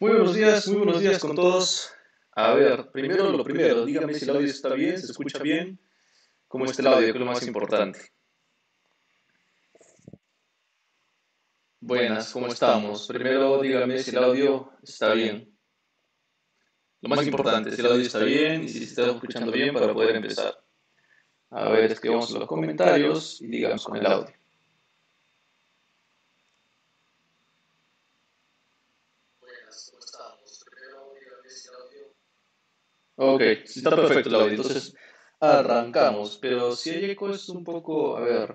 Muy buenos días, muy buenos días con todos. A ver, primero lo primero, dígame si el audio está bien, se escucha bien, cómo está el audio, que es lo más importante. Buenas, ¿cómo estamos? Primero dígame si el audio está bien. Lo más importante, si el audio está bien y si se está escuchando bien para poder empezar. A ver, escribamos los comentarios y digamos con el audio. Ok, está perfecto el audio. Entonces, arrancamos. Pero si el eco es un poco. A ver.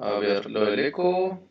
A ver, lo del eco.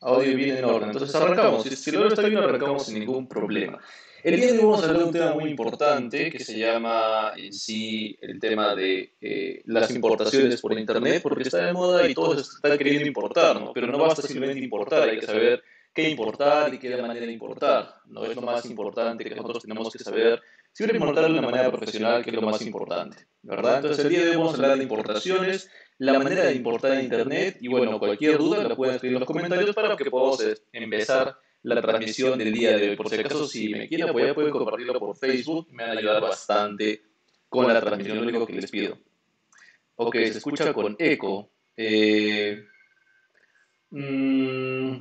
Audio viene en orden. Entonces, arrancamos. Si, el audio está bien, arrancamos sin ningún problema. El día de hoy vamos a hablar de un tema muy importante que se llama en sí el tema de eh, las importaciones por Internet, porque está de moda y todos están queriendo importar, ¿no? Pero no basta simplemente importar, hay que saber qué importar y qué manera de importar. No es lo más importante que nosotros tenemos que saber, siempre importar de una manera profesional, que es lo más importante, ¿verdad? Entonces el día de hoy vamos a hablar de importaciones, la manera de importar en Internet, y bueno, cualquier duda la pueden escribir en los comentarios para que podamos empezar la transmisión del día de hoy. Por si acaso, si me quieren apoyar, pueden compartirlo por Facebook, me van a ayudar bastante con la transmisión, lo único que les pido. Ok, se escucha con eco. Eh, mm,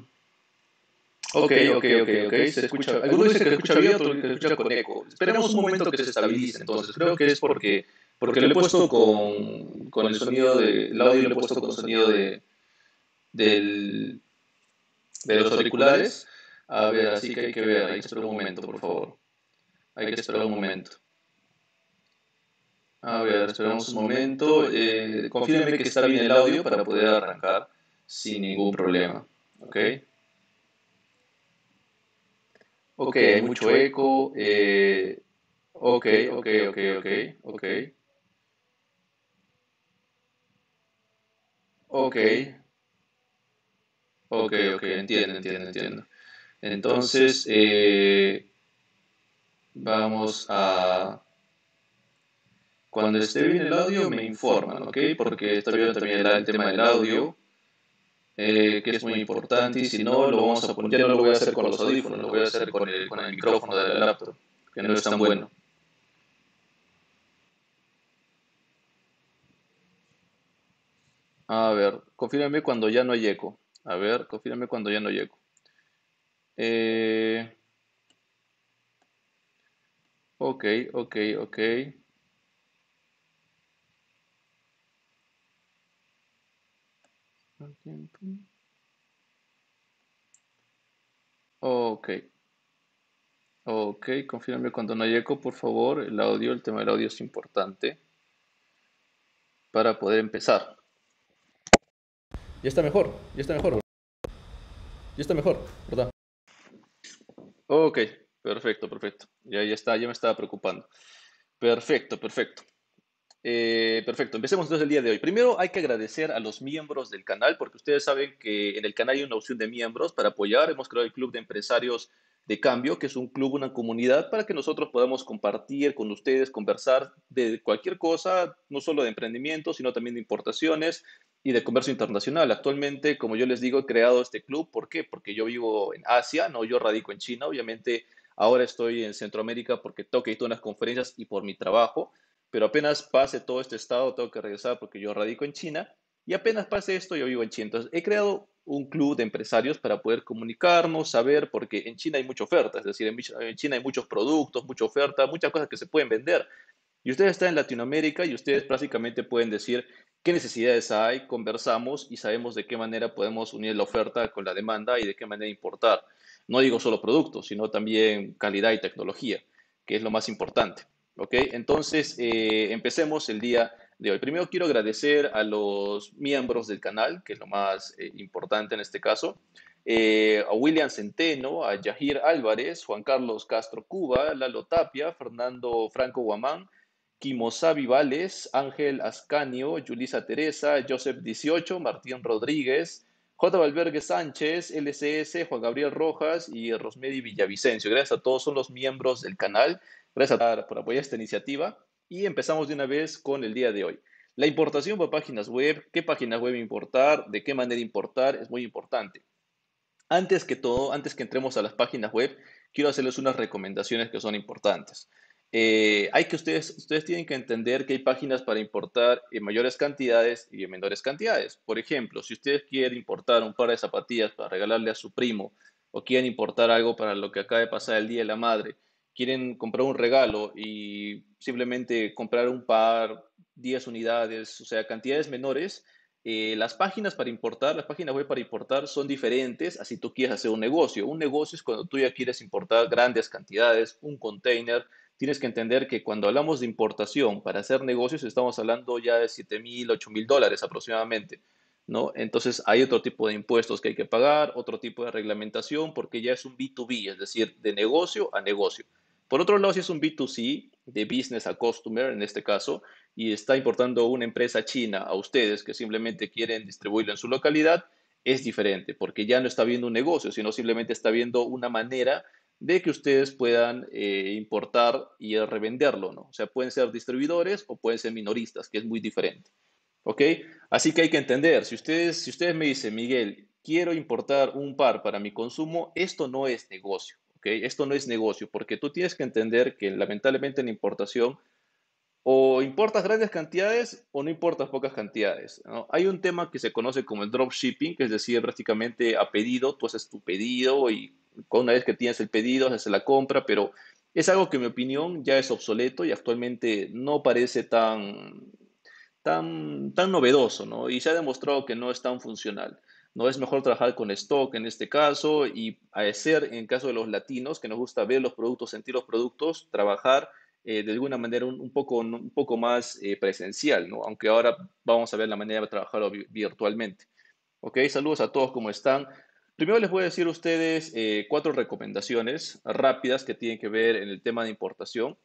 Ok, ok, ok, ok, se escucha. Algunos dicen que se escucha bien, otros que escucha con eco. Esperemos un momento que se estabilice, entonces. Creo que es porque, porque lo he puesto con, con el sonido de, el audio lo he puesto con sonido de, del, de los auriculares. A ver, así que hay que ver, hay que esperar un momento, por favor. Hay que esperar un momento. A ver, esperamos un momento. Eh, Confíenme que está bien el audio para poder arrancar sin ningún problema. ¿Ok? Ok, hay mucho eco. Eh, ok, ok, ok, ok, ok. Ok. Ok, ok, entiendo, entiendo, entiendo. Entonces, eh, vamos a... Cuando esté bien el audio, me informan, ¿ok? Porque está bien también el, el tema del audio. Eh, que es muy importante, y si no, lo vamos a poner, ya no lo voy a hacer con los audífonos, lo voy a hacer con el, con el micrófono de la laptop, que no es tan bueno. A ver, confírame cuando ya no hay eco. A ver, confírame cuando ya no hay eco. Eh, ok, ok, ok. Ok. Ok, confírame cuando no hay eco, por favor. El audio, el tema del audio es importante para poder empezar. Ya está mejor, ya está mejor. Ya está mejor, ¿verdad? Ok, perfecto, perfecto. Ya, ya está, ya me estaba preocupando. Perfecto, perfecto. Eh, perfecto, empecemos entonces el día de hoy. Primero hay que agradecer a los miembros del canal, porque ustedes saben que en el canal hay una opción de miembros para apoyar. Hemos creado el Club de Empresarios de Cambio, que es un club, una comunidad para que nosotros podamos compartir con ustedes, conversar de cualquier cosa, no solo de emprendimiento, sino también de importaciones y de comercio internacional. Actualmente, como yo les digo, he creado este club. ¿Por qué? Porque yo vivo en Asia, no, yo radico en China, obviamente. Ahora estoy en Centroamérica porque toqué y todas las conferencias y por mi trabajo pero apenas pase todo este estado, tengo que regresar porque yo radico en China y apenas pase esto, yo vivo en China. Entonces, he creado un club de empresarios para poder comunicarnos, saber, porque en China hay mucha oferta, es decir, en China hay muchos productos, mucha oferta, muchas cosas que se pueden vender. Y ustedes están en Latinoamérica y ustedes prácticamente pueden decir qué necesidades hay, conversamos y sabemos de qué manera podemos unir la oferta con la demanda y de qué manera importar. No digo solo productos, sino también calidad y tecnología, que es lo más importante. ¿Ok? Entonces, eh, empecemos el día de hoy. Primero quiero agradecer a los miembros del canal, que es lo más eh, importante en este caso. Eh, a William Centeno, a Yahir Álvarez, Juan Carlos Castro Cuba, Lalo Tapia, Fernando Franco Guamán, Quimosá Vivales, Ángel Ascanio, Julisa Teresa, Joseph 18, Martín Rodríguez, J. Valverde Sánchez, LCS, Juan Gabriel Rojas y Rosmedi Villavicencio. Gracias a todos, son los miembros del canal Gracias por apoyar esta iniciativa y empezamos de una vez con el día de hoy. La importación por páginas web, qué páginas web importar, de qué manera importar, es muy importante. Antes que todo, antes que entremos a las páginas web, quiero hacerles unas recomendaciones que son importantes. Eh, hay que ustedes, ustedes tienen que entender que hay páginas para importar en mayores cantidades y en menores cantidades. Por ejemplo, si ustedes quieren importar un par de zapatillas para regalarle a su primo o quieren importar algo para lo que acaba de pasar el Día de la Madre quieren comprar un regalo y simplemente comprar un par, 10 unidades, o sea, cantidades menores, eh, las páginas para importar, las páginas web para importar son diferentes a si tú quieres hacer un negocio. Un negocio es cuando tú ya quieres importar grandes cantidades, un container. Tienes que entender que cuando hablamos de importación para hacer negocios estamos hablando ya de 7 mil, 8 mil dólares aproximadamente. ¿No? Entonces hay otro tipo de impuestos que hay que pagar, otro tipo de reglamentación, porque ya es un B2B, es decir, de negocio a negocio. Por otro lado, si es un B2C, de business a customer en este caso, y está importando una empresa china a ustedes que simplemente quieren distribuirlo en su localidad, es diferente, porque ya no está viendo un negocio, sino simplemente está viendo una manera de que ustedes puedan eh, importar y revenderlo, ¿no? O sea, pueden ser distribuidores o pueden ser minoristas, que es muy diferente, ¿ok? Así que hay que entender, si ustedes, si ustedes me dicen, Miguel, quiero importar un par para mi consumo, esto no es negocio, esto no es negocio, porque tú tienes que entender que lamentablemente en importación o importas grandes cantidades o no importas pocas cantidades. Hay un tema que se conoce como el dropshipping, que es decir, prácticamente a pedido, tú haces tu pedido y una vez que tienes el pedido haces la compra, pero es algo que en mi opinión ya es obsoleto y actualmente no parece tan, tan, tan novedoso, ¿no? Y se ha demostrado que no es tan funcional. ¿No es mejor trabajar con stock en este caso y hacer, en caso de los latinos, que nos gusta ver los productos, sentir los productos, trabajar eh, de alguna manera un, poco, un poco más eh, presencial, aunque ahora vamos a ver la manera de trabajarlo virtualmente. Ok, saludos a todos, ¿cómo están? Primero les voy a decir a ustedes eh, cuatro recomendaciones rápidas que tienen que ver en el tema de importación.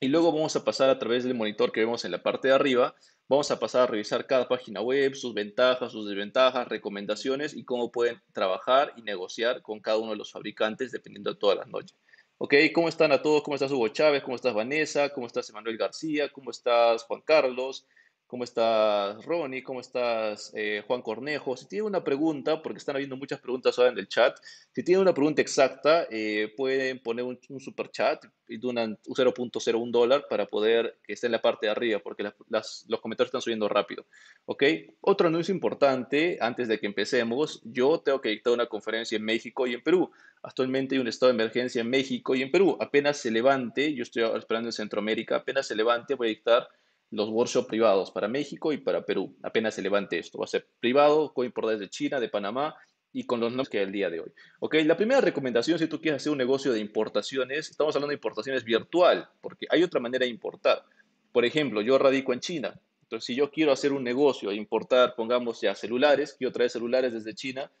Y luego vamos a pasar a través del monitor que vemos en la parte de arriba, vamos a pasar a revisar cada página web, sus ventajas, sus desventajas, recomendaciones y cómo pueden trabajar y negociar con cada uno de los fabricantes dependiendo de todas las noches. Ok, ¿cómo están a todos? ¿Cómo estás Hugo Chávez? ¿Cómo estás Vanessa? ¿Cómo estás Emanuel García? ¿Cómo estás Juan Carlos? ¿Cómo estás, Ronnie? ¿Cómo estás, eh, Juan Cornejo? Si tienen una pregunta, porque están habiendo muchas preguntas ahora en el chat, si tienen una pregunta exacta, eh, pueden poner un, super chat y donan 0.01 dólar para poder que esté en la parte de arriba, porque los comentarios están subiendo rápido. ¿Ok? Otro anuncio importante, antes de que empecemos, yo tengo que dictar una conferencia en México y en Perú. Actualmente hay un estado de emergencia en México y en Perú. Apenas se levante, yo estoy esperando en Centroamérica, apenas se levante voy a dictar los workshops privados para México y para Perú. Apenas se levante esto. Va a ser privado, con importadores de China, de Panamá y con los nombres que hay el día de hoy. Ok, la primera recomendación, si tú quieres hacer un negocio de importaciones, estamos hablando de importaciones virtual, porque hay otra manera de importar. Por ejemplo, yo radico en China. Entonces, si yo quiero hacer un negocio e importar, pongamos ya celulares, quiero traer celulares desde China,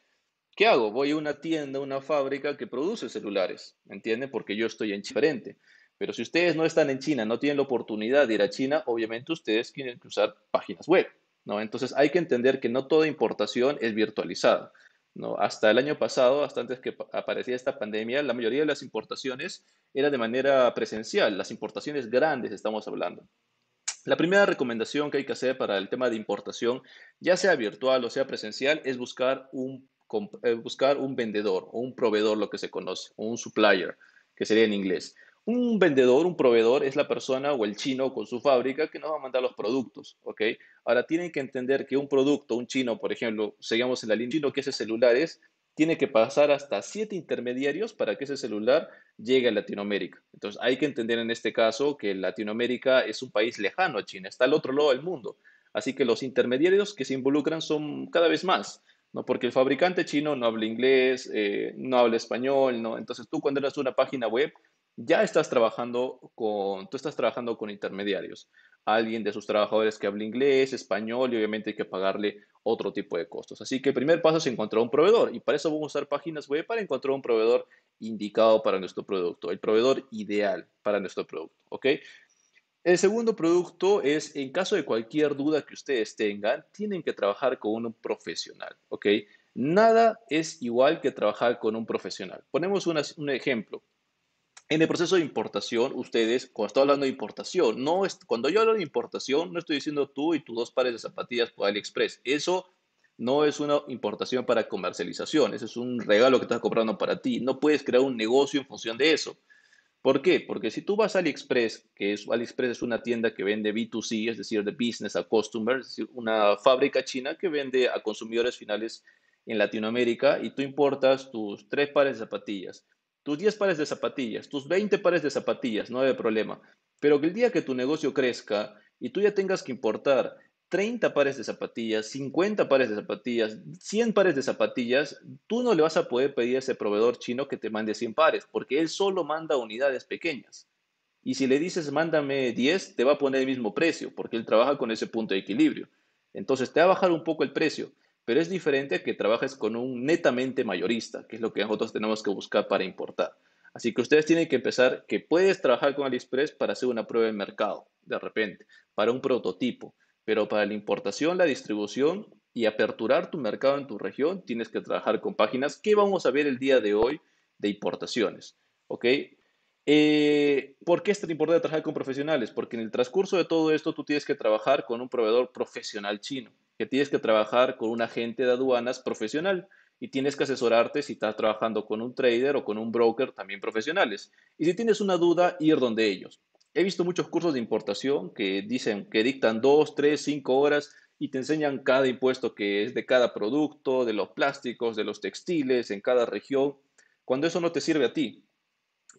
¿qué hago? Voy a una tienda, una fábrica que produce celulares, ¿Me ¿entienden? Porque yo estoy en China. Diferente. Pero si ustedes no están en China, no tienen la oportunidad de ir a China, obviamente ustedes quieren que usar páginas web, ¿no? Entonces hay que entender que no toda importación es virtualizada, ¿no? Hasta el año pasado, hasta antes que aparecía esta pandemia, la mayoría de las importaciones era de manera presencial, las importaciones grandes estamos hablando. La primera recomendación que hay que hacer para el tema de importación, ya sea virtual o sea presencial, es buscar un, eh, buscar un vendedor o un proveedor, lo que se conoce, o un supplier, que sería en inglés. Un vendedor, un proveedor es la persona o el chino con su fábrica que nos va a mandar los productos, ¿ok? Ahora tienen que entender que un producto, un chino, por ejemplo, seguimos en la línea chino que hace celulares, tiene que pasar hasta siete intermediarios para que ese celular llegue a Latinoamérica. Entonces hay que entender en este caso que Latinoamérica es un país lejano a China, está al otro lado del mundo. Así que los intermediarios que se involucran son cada vez más. ¿no? Porque el fabricante chino no habla inglés, eh, no habla español, ¿no? Entonces tú cuando eres una página web ya estás trabajando con, tú estás trabajando con intermediarios, alguien de sus trabajadores que hable inglés, español y obviamente hay que pagarle otro tipo de costos. Así que el primer paso es encontrar un proveedor y para eso vamos a usar páginas web para encontrar un proveedor indicado para nuestro producto, el proveedor ideal para nuestro producto, El segundo producto es, en caso de cualquier duda que ustedes tengan, tienen que trabajar con un profesional, Nada es igual que trabajar con un profesional. Ponemos un ejemplo. En el proceso de importación, ustedes, cuando estoy hablando de importación, no es, cuando yo hablo de importación, no estoy diciendo tú y tus dos pares de zapatillas por AliExpress. Eso no es una importación para comercialización, eso es un regalo que estás comprando para ti. No puedes crear un negocio en función de eso. ¿Por qué? Porque si tú vas a AliExpress, que es, AliExpress es una tienda que vende B2C, es decir, de business a customer, es una fábrica china que vende a consumidores finales en Latinoamérica y tú importas tus tres pares de zapatillas tus 10 pares de zapatillas, tus 20 pares de zapatillas, no hay problema. Pero que el día que tu negocio crezca y tú ya tengas que importar 30 pares de zapatillas, 50 pares de zapatillas, 100 pares de zapatillas, tú no le vas a poder pedir a ese proveedor chino que te mande 100 pares, porque él solo manda unidades pequeñas. Y si le dices, mándame 10, te va a poner el mismo precio, porque él trabaja con ese punto de equilibrio. Entonces te va a bajar un poco el precio, pero es diferente que trabajes con un netamente mayorista, que es lo que nosotros tenemos que buscar para importar. Así que ustedes tienen que empezar que puedes trabajar con AliExpress para hacer una prueba de mercado, de repente, para un prototipo, pero para la importación, la distribución y aperturar tu mercado en tu región, tienes que trabajar con páginas que vamos a ver el día de hoy de importaciones. ¿Ok? Eh, ¿Por qué es tan importante trabajar con profesionales? Porque en el transcurso de todo esto tú tienes que trabajar con un proveedor profesional chino que tienes que trabajar con un agente de aduanas profesional y tienes que asesorarte si estás trabajando con un trader o con un broker también profesionales. Y si tienes una duda, ir donde ellos. He visto muchos cursos de importación que dicen que dictan dos, tres, cinco horas y te enseñan cada impuesto que es de cada producto, de los plásticos, de los textiles, en cada región, cuando eso no te sirve a ti,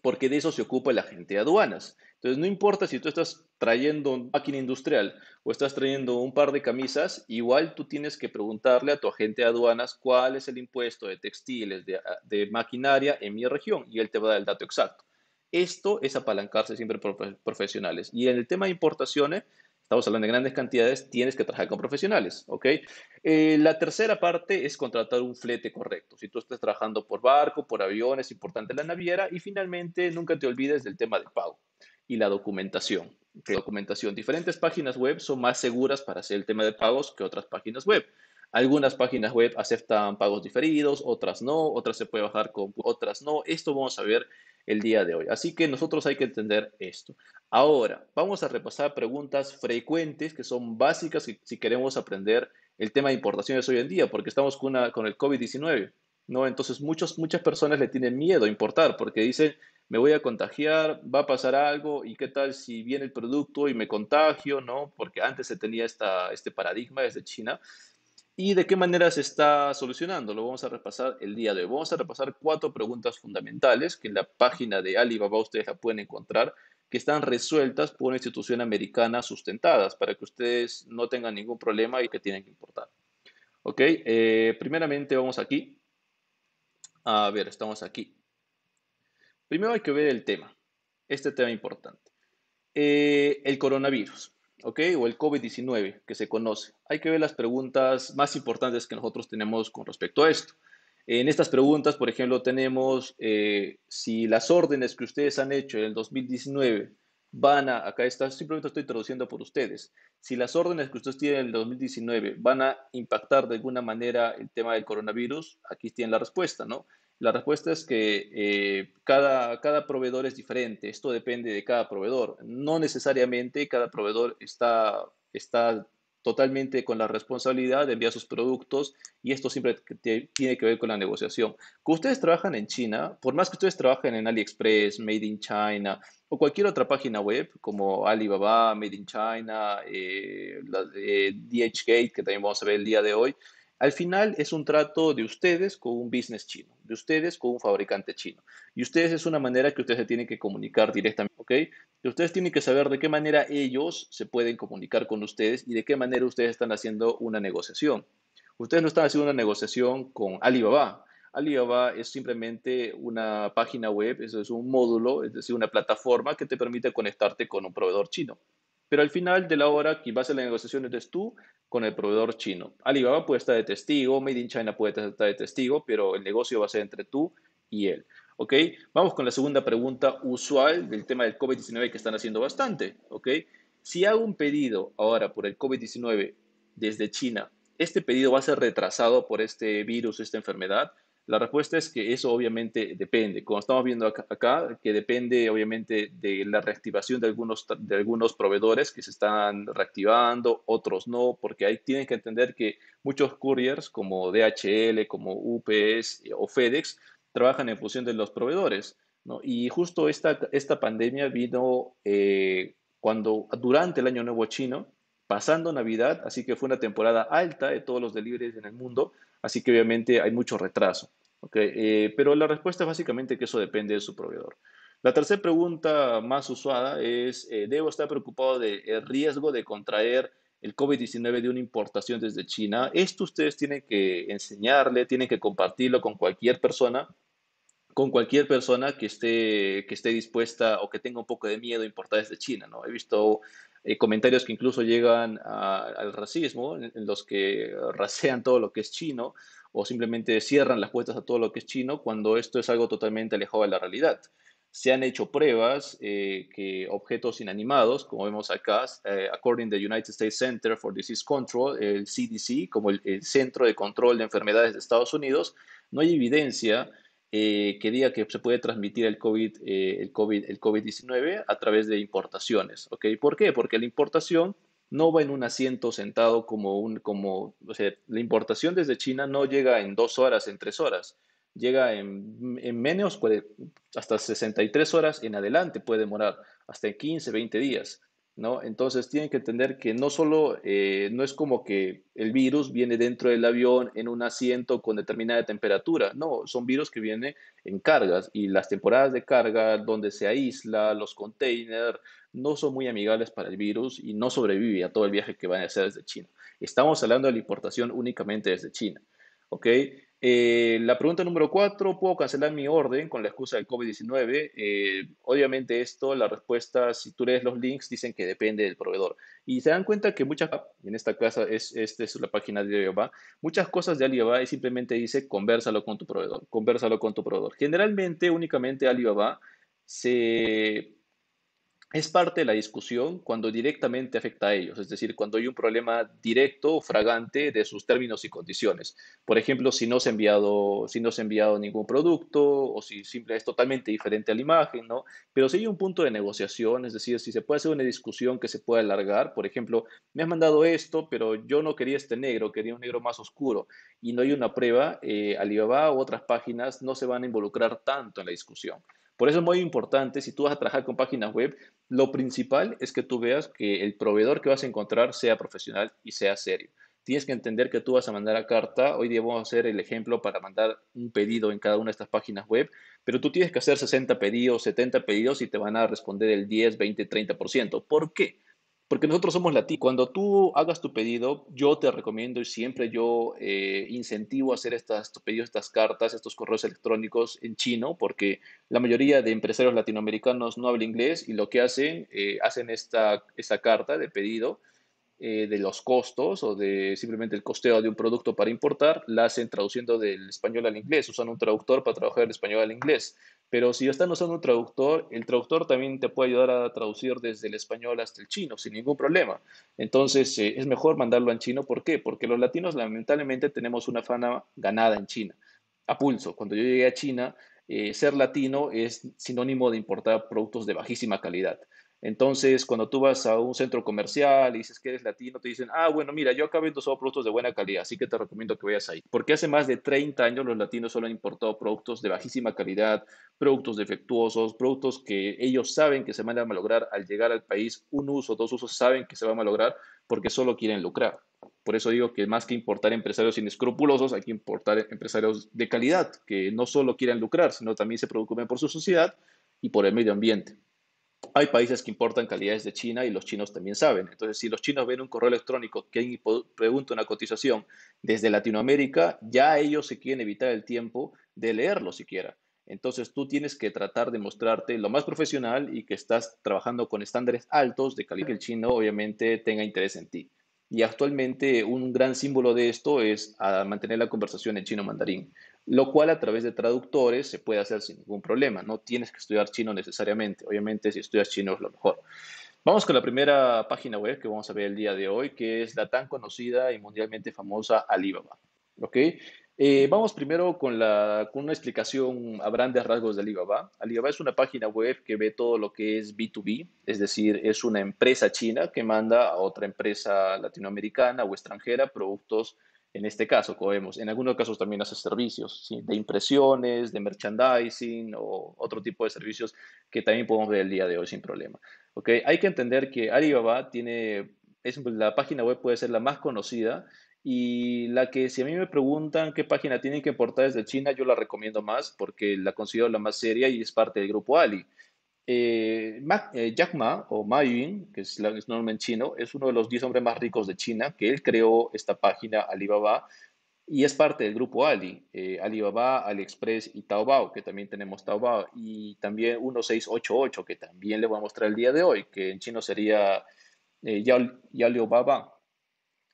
porque de eso se ocupa el agente de aduanas. Entonces, no importa si tú estás trayendo una máquina industrial o estás trayendo un par de camisas, igual tú tienes que preguntarle a tu agente de aduanas cuál es el impuesto de textiles, de, ah, maquinaria en mi región y él te va a dar el dato exacto. Esto es apalancarse siempre por profesionales. Y en el tema de importaciones, estamos hablando de grandes cantidades, tienes que trabajar con profesionales, ¿ok? Eh, la tercera parte es contratar un flete correcto. Si tú estás trabajando por barco, por aviones, es importante la naviera. Y finalmente, nunca te olvides del tema de pago y la documentación. Documentación. Diferentes páginas web son más seguras para hacer el tema de pagos que otras páginas web. Algunas páginas web aceptan pagos diferidos, otras no, otras se puede bajar con otras no. Esto vamos a ver el día de hoy. Así que nosotros hay que entender esto. Ahora, vamos a repasar preguntas frecuentes que son básicas si, si queremos aprender el tema de importaciones hoy en día, porque estamos con, con el COVID-19. ¿no? Entonces, muchos, muchas personas le tienen miedo a importar porque dicen, me voy a contagiar, va a pasar algo y qué tal si viene el producto y me contagio, ¿no? Porque antes se tenía esta, este paradigma desde China. ¿Y de qué manera se está solucionando? Lo vamos a repasar el día de hoy. Vamos a repasar cuatro preguntas fundamentales que en la página de Alibaba ustedes la pueden encontrar, que están resueltas por una institución americana sustentadas para que ustedes no tengan ningún problema y que tienen que importar. Ok, eh, primeramente vamos aquí. A ver, estamos aquí Primero hay que ver el tema, este tema importante. Eh, el coronavirus, ¿ok? O el COVID-19 que se conoce. Hay que ver las preguntas más importantes que nosotros tenemos con respecto a esto. En estas preguntas, por ejemplo, tenemos eh, si las órdenes que ustedes han hecho en el 2019 van a, acá está, simplemente estoy traduciendo por ustedes, si las órdenes que ustedes tienen en el 2019 van a impactar de alguna manera el tema del coronavirus, aquí tienen la respuesta, ¿no? La respuesta es que eh, cada, cada proveedor es diferente, esto depende de cada proveedor. No necesariamente cada proveedor está, está totalmente con la responsabilidad de enviar sus productos y esto siempre tiene que ver con la negociación. Que ustedes trabajan en China, por más que ustedes trabajen en AliExpress, Made in China o cualquier otra página web como Alibaba, Made in China, eh, DHgate, que también vamos a ver el día de hoy, al final es un trato de ustedes con un business chino, de ustedes con un fabricante chino. Y ustedes es una manera que ustedes se tienen que comunicar directamente, ¿ok? Y ustedes tienen que saber de qué manera ellos se pueden comunicar con ustedes y de qué manera ustedes están haciendo una negociación. Ustedes no están haciendo una negociación con Alibaba. Alibaba es simplemente una página web, eso es un módulo, es decir, una plataforma que te permite conectarte con un proveedor chino. Pero al final de la hora, quien va a hacer las negociaciones es tú con el proveedor chino. Alibaba puede estar de testigo, Made in China puede estar de testigo, pero el negocio va a ser entre tú y él. ¿Ok? Vamos con la segunda pregunta usual del tema del COVID-19 que están haciendo bastante. ¿Ok? Si hago un pedido ahora por el COVID-19 desde China, ¿este pedido va a ser retrasado por este virus, esta enfermedad? La respuesta es que eso obviamente depende. Como estamos viendo acá, que depende obviamente de la reactivación de algunos, de algunos proveedores que se están reactivando, otros no, porque ahí tienen que entender que muchos couriers como DHL, como UPS eh, o FedEx trabajan en función de los proveedores. Y justo esta, esta pandemia vino eh, cuando durante el Año Nuevo Chino, pasando Navidad, así que fue una temporada alta de todos los deliveries en el mundo, así que obviamente hay mucho retraso. Okay, eh, pero la respuesta es básicamente que eso depende de su proveedor. La tercera pregunta más usada es, eh, ¿debo estar preocupado del de eh, riesgo de contraer el COVID-19 de una importación desde China? Esto ustedes tienen que enseñarle, tienen que compartirlo con cualquier persona, con cualquier persona que esté, que esté dispuesta o que tenga un poco de miedo a importar desde China. ¿no? He visto eh, comentarios que incluso llegan al racismo, en, los que rasean todo lo que es chino o simplemente cierran las puertas a todo lo que es chino cuando esto es algo totalmente alejado de la realidad. Se han hecho pruebas eh, que objetos inanimados, como vemos acá, eh, according the United States Center for Disease Control, el CDC, como el Centro de Control de Enfermedades de Estados Unidos, no hay evidencia eh, que diga que se puede transmitir el COVID, eh, el COVID, el COVID-19 a través de importaciones. ¿Por qué? Porque la importación no va en un asiento sentado como un, como, o sea, la importación desde China no llega en dos horas, en tres horas, llega en, menos, hasta 63 horas en adelante puede demorar, hasta 15, 20 días. ¿no? Entonces tienen que entender que no solo, eh, no es como que el virus viene dentro del avión en un asiento con determinada temperatura, no, son virus que vienen en cargas y las temporadas de carga donde se aísla, los containers, no son muy amigables para el virus y no sobrevive a todo el viaje que van a hacer desde China. Estamos hablando de la importación únicamente desde China, ¿ok? Eh, la pregunta número cuatro, ¿puedo cancelar mi orden con la excusa del COVID-19? Eh, obviamente esto, la respuesta, si tú lees los links, dicen que depende del proveedor. Y se dan cuenta que muchas, en esta casa es, esta es la página de Alibaba, muchas cosas de Alibaba simplemente dice, conversalo con tu proveedor, conversalo con tu proveedor. Generalmente, únicamente Alibaba se es parte de la discusión cuando directamente afecta a ellos, es decir, cuando hay un problema directo o fragante de sus términos y condiciones. Por ejemplo, si no se ha enviado, si no se ha enviado ningún producto o si simplemente es totalmente diferente a la imagen, ¿no? Pero si hay un punto de negociación, es decir, si se puede hacer una discusión que se pueda alargar, por ejemplo, me has mandado esto, pero yo no quería este negro, quería un negro más oscuro y no hay una prueba, eh, Alibaba u otras páginas no se van a involucrar tanto en la discusión. Por eso es muy importante, si tú vas a trabajar con páginas web, lo principal es que tú veas que el proveedor que vas a encontrar sea profesional y sea serio. Tienes que entender que tú vas a mandar a carta. Hoy día vamos a hacer el ejemplo para mandar un pedido en cada una de estas páginas web, pero tú tienes que hacer 60 pedidos, 70 pedidos y te van a responder el 10, 20, 30%. ¿Por qué? Porque nosotros somos latinos. Cuando tú hagas tu pedido, yo te recomiendo y siempre yo eh, incentivo a hacer estas, pedidos, estas cartas, estos correos electrónicos en chino, porque la mayoría de empresarios latinoamericanos no hablan inglés y lo que hacen, eh, hacen esta, esta carta de pedido eh, de los costos o de simplemente el costeo de un producto para importar, la hacen traduciendo del español al inglés, usan un traductor para trabajar del español al inglés. Pero si están usando un traductor, el traductor también te puede ayudar a traducir desde el español hasta el chino sin ningún problema. Entonces eh, es mejor mandarlo en chino. ¿Por qué? Porque los latinos lamentablemente tenemos una fama ganada en China. A pulso. Cuando yo llegué a China, eh, ser latino es sinónimo de importar productos de bajísima calidad. Entonces, cuando tú vas a un centro comercial y dices que eres latino, te dicen, ah, bueno, mira, yo acabo de solo productos de buena calidad, así que te recomiendo que vayas ahí. Porque hace más de 30 años los latinos solo han importado productos de bajísima calidad, productos defectuosos, productos que ellos saben que se van a malograr al llegar al país, un uso, dos usos, saben que se van a malograr porque solo quieren lucrar. Por eso digo que más que importar empresarios inescrupulosos, hay que importar empresarios de calidad, que no solo quieran lucrar, sino también se preocupen por su sociedad y por el medio ambiente hay países que importan calidades de China y los chinos también saben. Entonces, si los chinos ven un correo electrónico que pregunta una cotización desde Latinoamérica, ya ellos se quieren evitar el tiempo de leerlo siquiera. Entonces, tú tienes que tratar de mostrarte lo más profesional y que estás trabajando con estándares altos de calidad que el chino obviamente tenga interés en ti. Y actualmente un gran símbolo de esto es ah, mantener la conversación en chino mandarín lo cual a través de traductores se puede hacer sin ningún problema. No tienes que estudiar chino necesariamente. Obviamente, si estudias chino es lo mejor. Vamos con la primera página web que vamos a ver el día de hoy, que es la tan conocida y mundialmente famosa Alibaba. Eh, vamos primero con, la, con una explicación a grandes rasgos de Alibaba. Alibaba es una página web que ve todo lo que es B2B, es decir, es una empresa china que manda a otra empresa latinoamericana o extranjera productos en este caso, vemos, En algunos casos también hace servicios de impresiones, de merchandising o otro tipo de servicios que también podemos ver el día de hoy sin problema. ¿Okay? Hay que entender que Alibaba tiene, es, la página web puede ser la más conocida y la que si a mí me preguntan qué página tienen que importar desde China, yo la recomiendo más porque la considero la más seria y es parte del grupo Ali. Eh, eh, Jack Ma, o Ma Yun, que es, el nombre en chino, es uno de los 10 hombres más ricos de China, que él creó esta página Alibaba y es parte del grupo Ali, eh, Alibaba, AliExpress y Taobao, que también tenemos Taobao, y también 1688, que también le voy a mostrar el día de hoy, que en chino sería eh, ya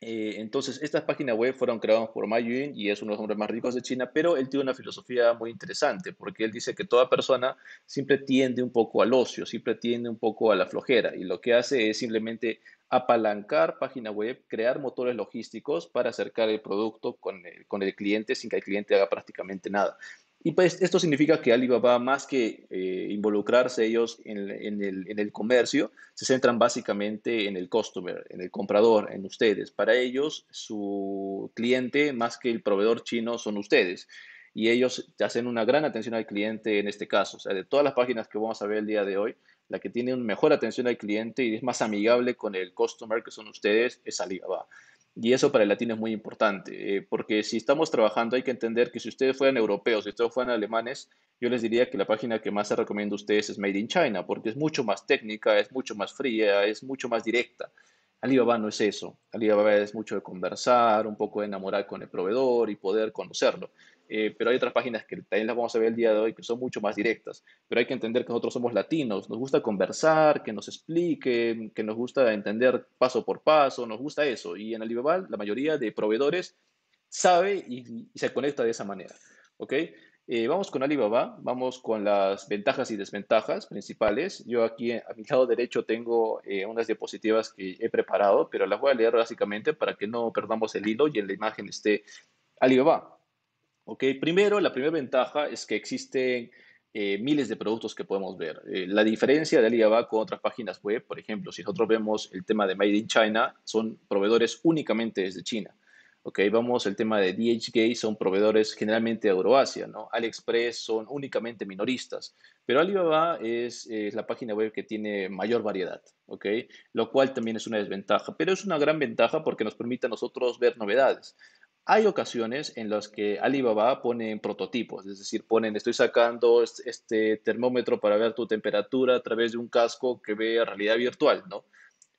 eh, entonces, estas páginas web fueron creadas por Ma Yun y es uno de los hombres más ricos de China, pero él tiene una filosofía muy interesante porque él dice que toda persona siempre tiende un poco al ocio, siempre tiende un poco a la flojera y lo que hace es simplemente apalancar página web, crear motores logísticos para acercar el producto con el, con el cliente sin que el cliente haga prácticamente nada. Y pues esto significa que Alibaba, más que eh, involucrarse ellos en, el, comercio, se centran básicamente en el customer, en el comprador, en ustedes. Para ellos, su cliente, más que el proveedor chino, son ustedes. Y ellos hacen una gran atención al cliente en este caso. O sea, de todas las páginas que vamos a ver el día de hoy, la que tiene mejor atención al cliente y es más amigable con el customer que son ustedes es Alibaba. Y eso para el latino es muy importante, eh, porque si estamos trabajando hay que entender que si ustedes fueran europeos, si ustedes fueran alemanes, yo les diría que la página que más se recomienda a ustedes es Made in China, porque es mucho más técnica, es mucho más fría, es mucho más directa. Alibaba no es eso. Alibaba es mucho de conversar, un poco de enamorar con el proveedor y poder conocerlo. Eh, pero hay otras páginas que también las vamos a ver el día de hoy que son mucho más directas. Pero hay que entender que nosotros somos latinos, nos gusta conversar, que nos expliquen, que nos gusta entender paso por paso, nos gusta eso. Y en Alibaba la mayoría de proveedores sabe y, se conecta de esa manera. ¿ok? Eh, vamos con Alibaba, vamos con las ventajas y desventajas principales. Yo aquí a mi lado derecho tengo eh, unas diapositivas que he preparado, pero las voy a leer básicamente para que no perdamos el hilo y en la imagen esté Alibaba. ¿ok? Primero, la primera ventaja es que existen eh, miles de productos que podemos ver. Eh, la diferencia de Alibaba con otras páginas web, por ejemplo, si nosotros vemos el tema de Made in China, son proveedores únicamente desde China. Ok, vamos el tema de DHgate, son proveedores generalmente de Euroasia, ¿no? AliExpress son únicamente minoristas, pero Alibaba es, es, la página web que tiene mayor variedad, ok, lo cual también es una desventaja, pero es una gran ventaja porque nos permite a nosotros ver novedades. Hay ocasiones en las que Alibaba pone prototipos, es decir, ponen estoy sacando este termómetro para ver tu temperatura a través de un casco que ve realidad virtual, ¿no?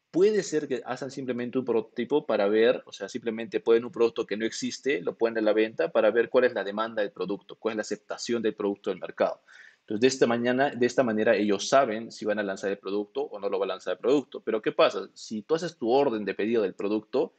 Puede ser que hagan simplemente un prototipo para ver, o sea, simplemente ponen un producto que no existe, lo ponen a la venta para ver cuál es la demanda del producto, cuál es la aceptación del producto del mercado. Entonces, de esta, mañana, de esta manera ellos saben si van a lanzar el producto o no lo van a lanzar el producto. Pero ¿qué pasa? Si tú haces tu orden de pedido del producto,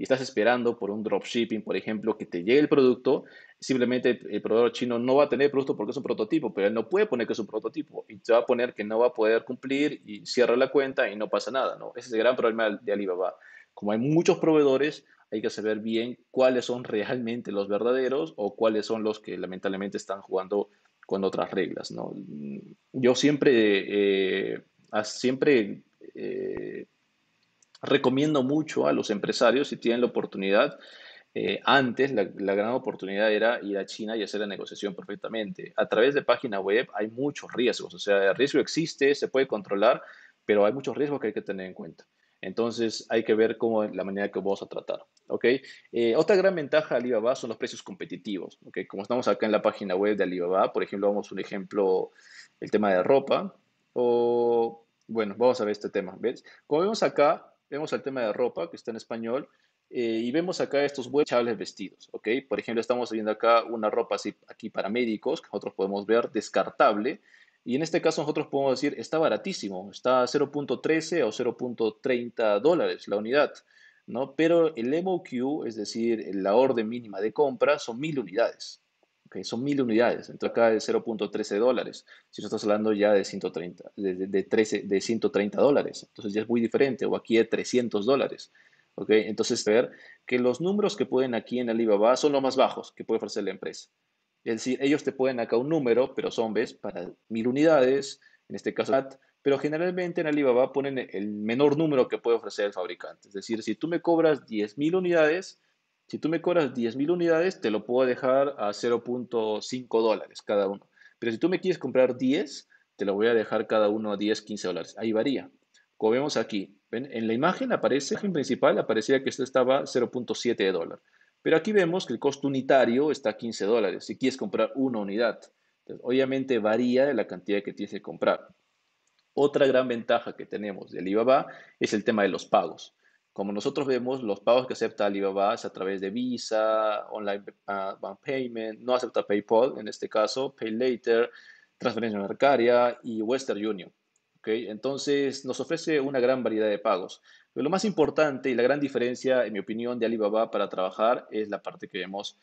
y estás esperando por un dropshipping, por ejemplo, que te llegue el producto, simplemente el proveedor chino no va a tener el producto porque es un prototipo, pero él no puede poner que es un prototipo y te va a poner que no va a poder cumplir y cierra la cuenta y no pasa nada, ¿no? Ese es el gran problema de Alibaba. Como hay muchos proveedores, hay que saber bien cuáles son realmente los verdaderos o cuáles son los que lamentablemente están jugando con otras reglas, ¿no? Yo siempre, eh, ah, siempre eh, Recomiendo mucho a los empresarios, si tienen la oportunidad, eh, antes la, gran oportunidad era ir a China y hacer la negociación perfectamente. A través de página web hay muchos riesgos, o sea, el riesgo existe, se puede controlar, pero hay muchos riesgos que hay que tener en cuenta. Entonces hay que ver cómo la manera que vamos a tratar. ¿okay? Eh, otra gran ventaja de Alibaba son los precios competitivos. ¿okay? Como estamos acá en la página web de Alibaba, por ejemplo, vamos a un ejemplo, el tema de ropa, o bueno, vamos a ver este tema. ¿ves? Como vemos acá, vemos el tema de ropa, que está en español, eh, y vemos acá estos buenos vestidos, ¿ok? Por ejemplo, estamos viendo acá una ropa así aquí para médicos, que nosotros podemos ver descartable, y en este caso nosotros podemos decir, está baratísimo, está a 0.13 o 0.30 dólares la unidad, ¿no? Pero el MOQ, es decir, la orden mínima de compra, son mil unidades, son mil unidades, entonces acá es 0.13 dólares. Si no estás hablando ya de 130, de, de, 13, de 130 dólares, entonces ya es muy diferente, o aquí de 300 dólares. Okay, entonces, ver que los números que pueden aquí en Alibaba son los más bajos que puede ofrecer la empresa. Es decir, ellos te pueden acá un número, pero son, ves, para mil unidades, en este caso, pero generalmente en Alibaba ponen el menor número que puede ofrecer el fabricante. Es decir, si tú me cobras 10.000 unidades, si tú me cobras 10.000 unidades, te lo puedo dejar a 0.5 dólares cada uno. Pero si tú me quieres comprar 10, te lo voy a dejar cada uno a 10, 15 dólares. Ahí varía. Como vemos aquí, en la imagen aparece, en principal aparecía que esto estaba 0.7 dólares. Pero aquí vemos que el costo unitario está a 15 dólares si quieres comprar una unidad. obviamente varía de la cantidad que tienes que comprar. Otra gran ventaja que tenemos del Alibaba es el tema de los pagos. Como nosotros vemos, los pagos que acepta Alibaba es a través de Visa, Online Bank ah, Payment, no acepta PayPal, en este caso, Pay Later, Transferencia Bancaria y Western Union. ¿okay? Entonces, nos ofrece una gran variedad de pagos. Pero lo más importante y la gran diferencia, en mi opinión, de Alibaba para trabajar es la parte que vemos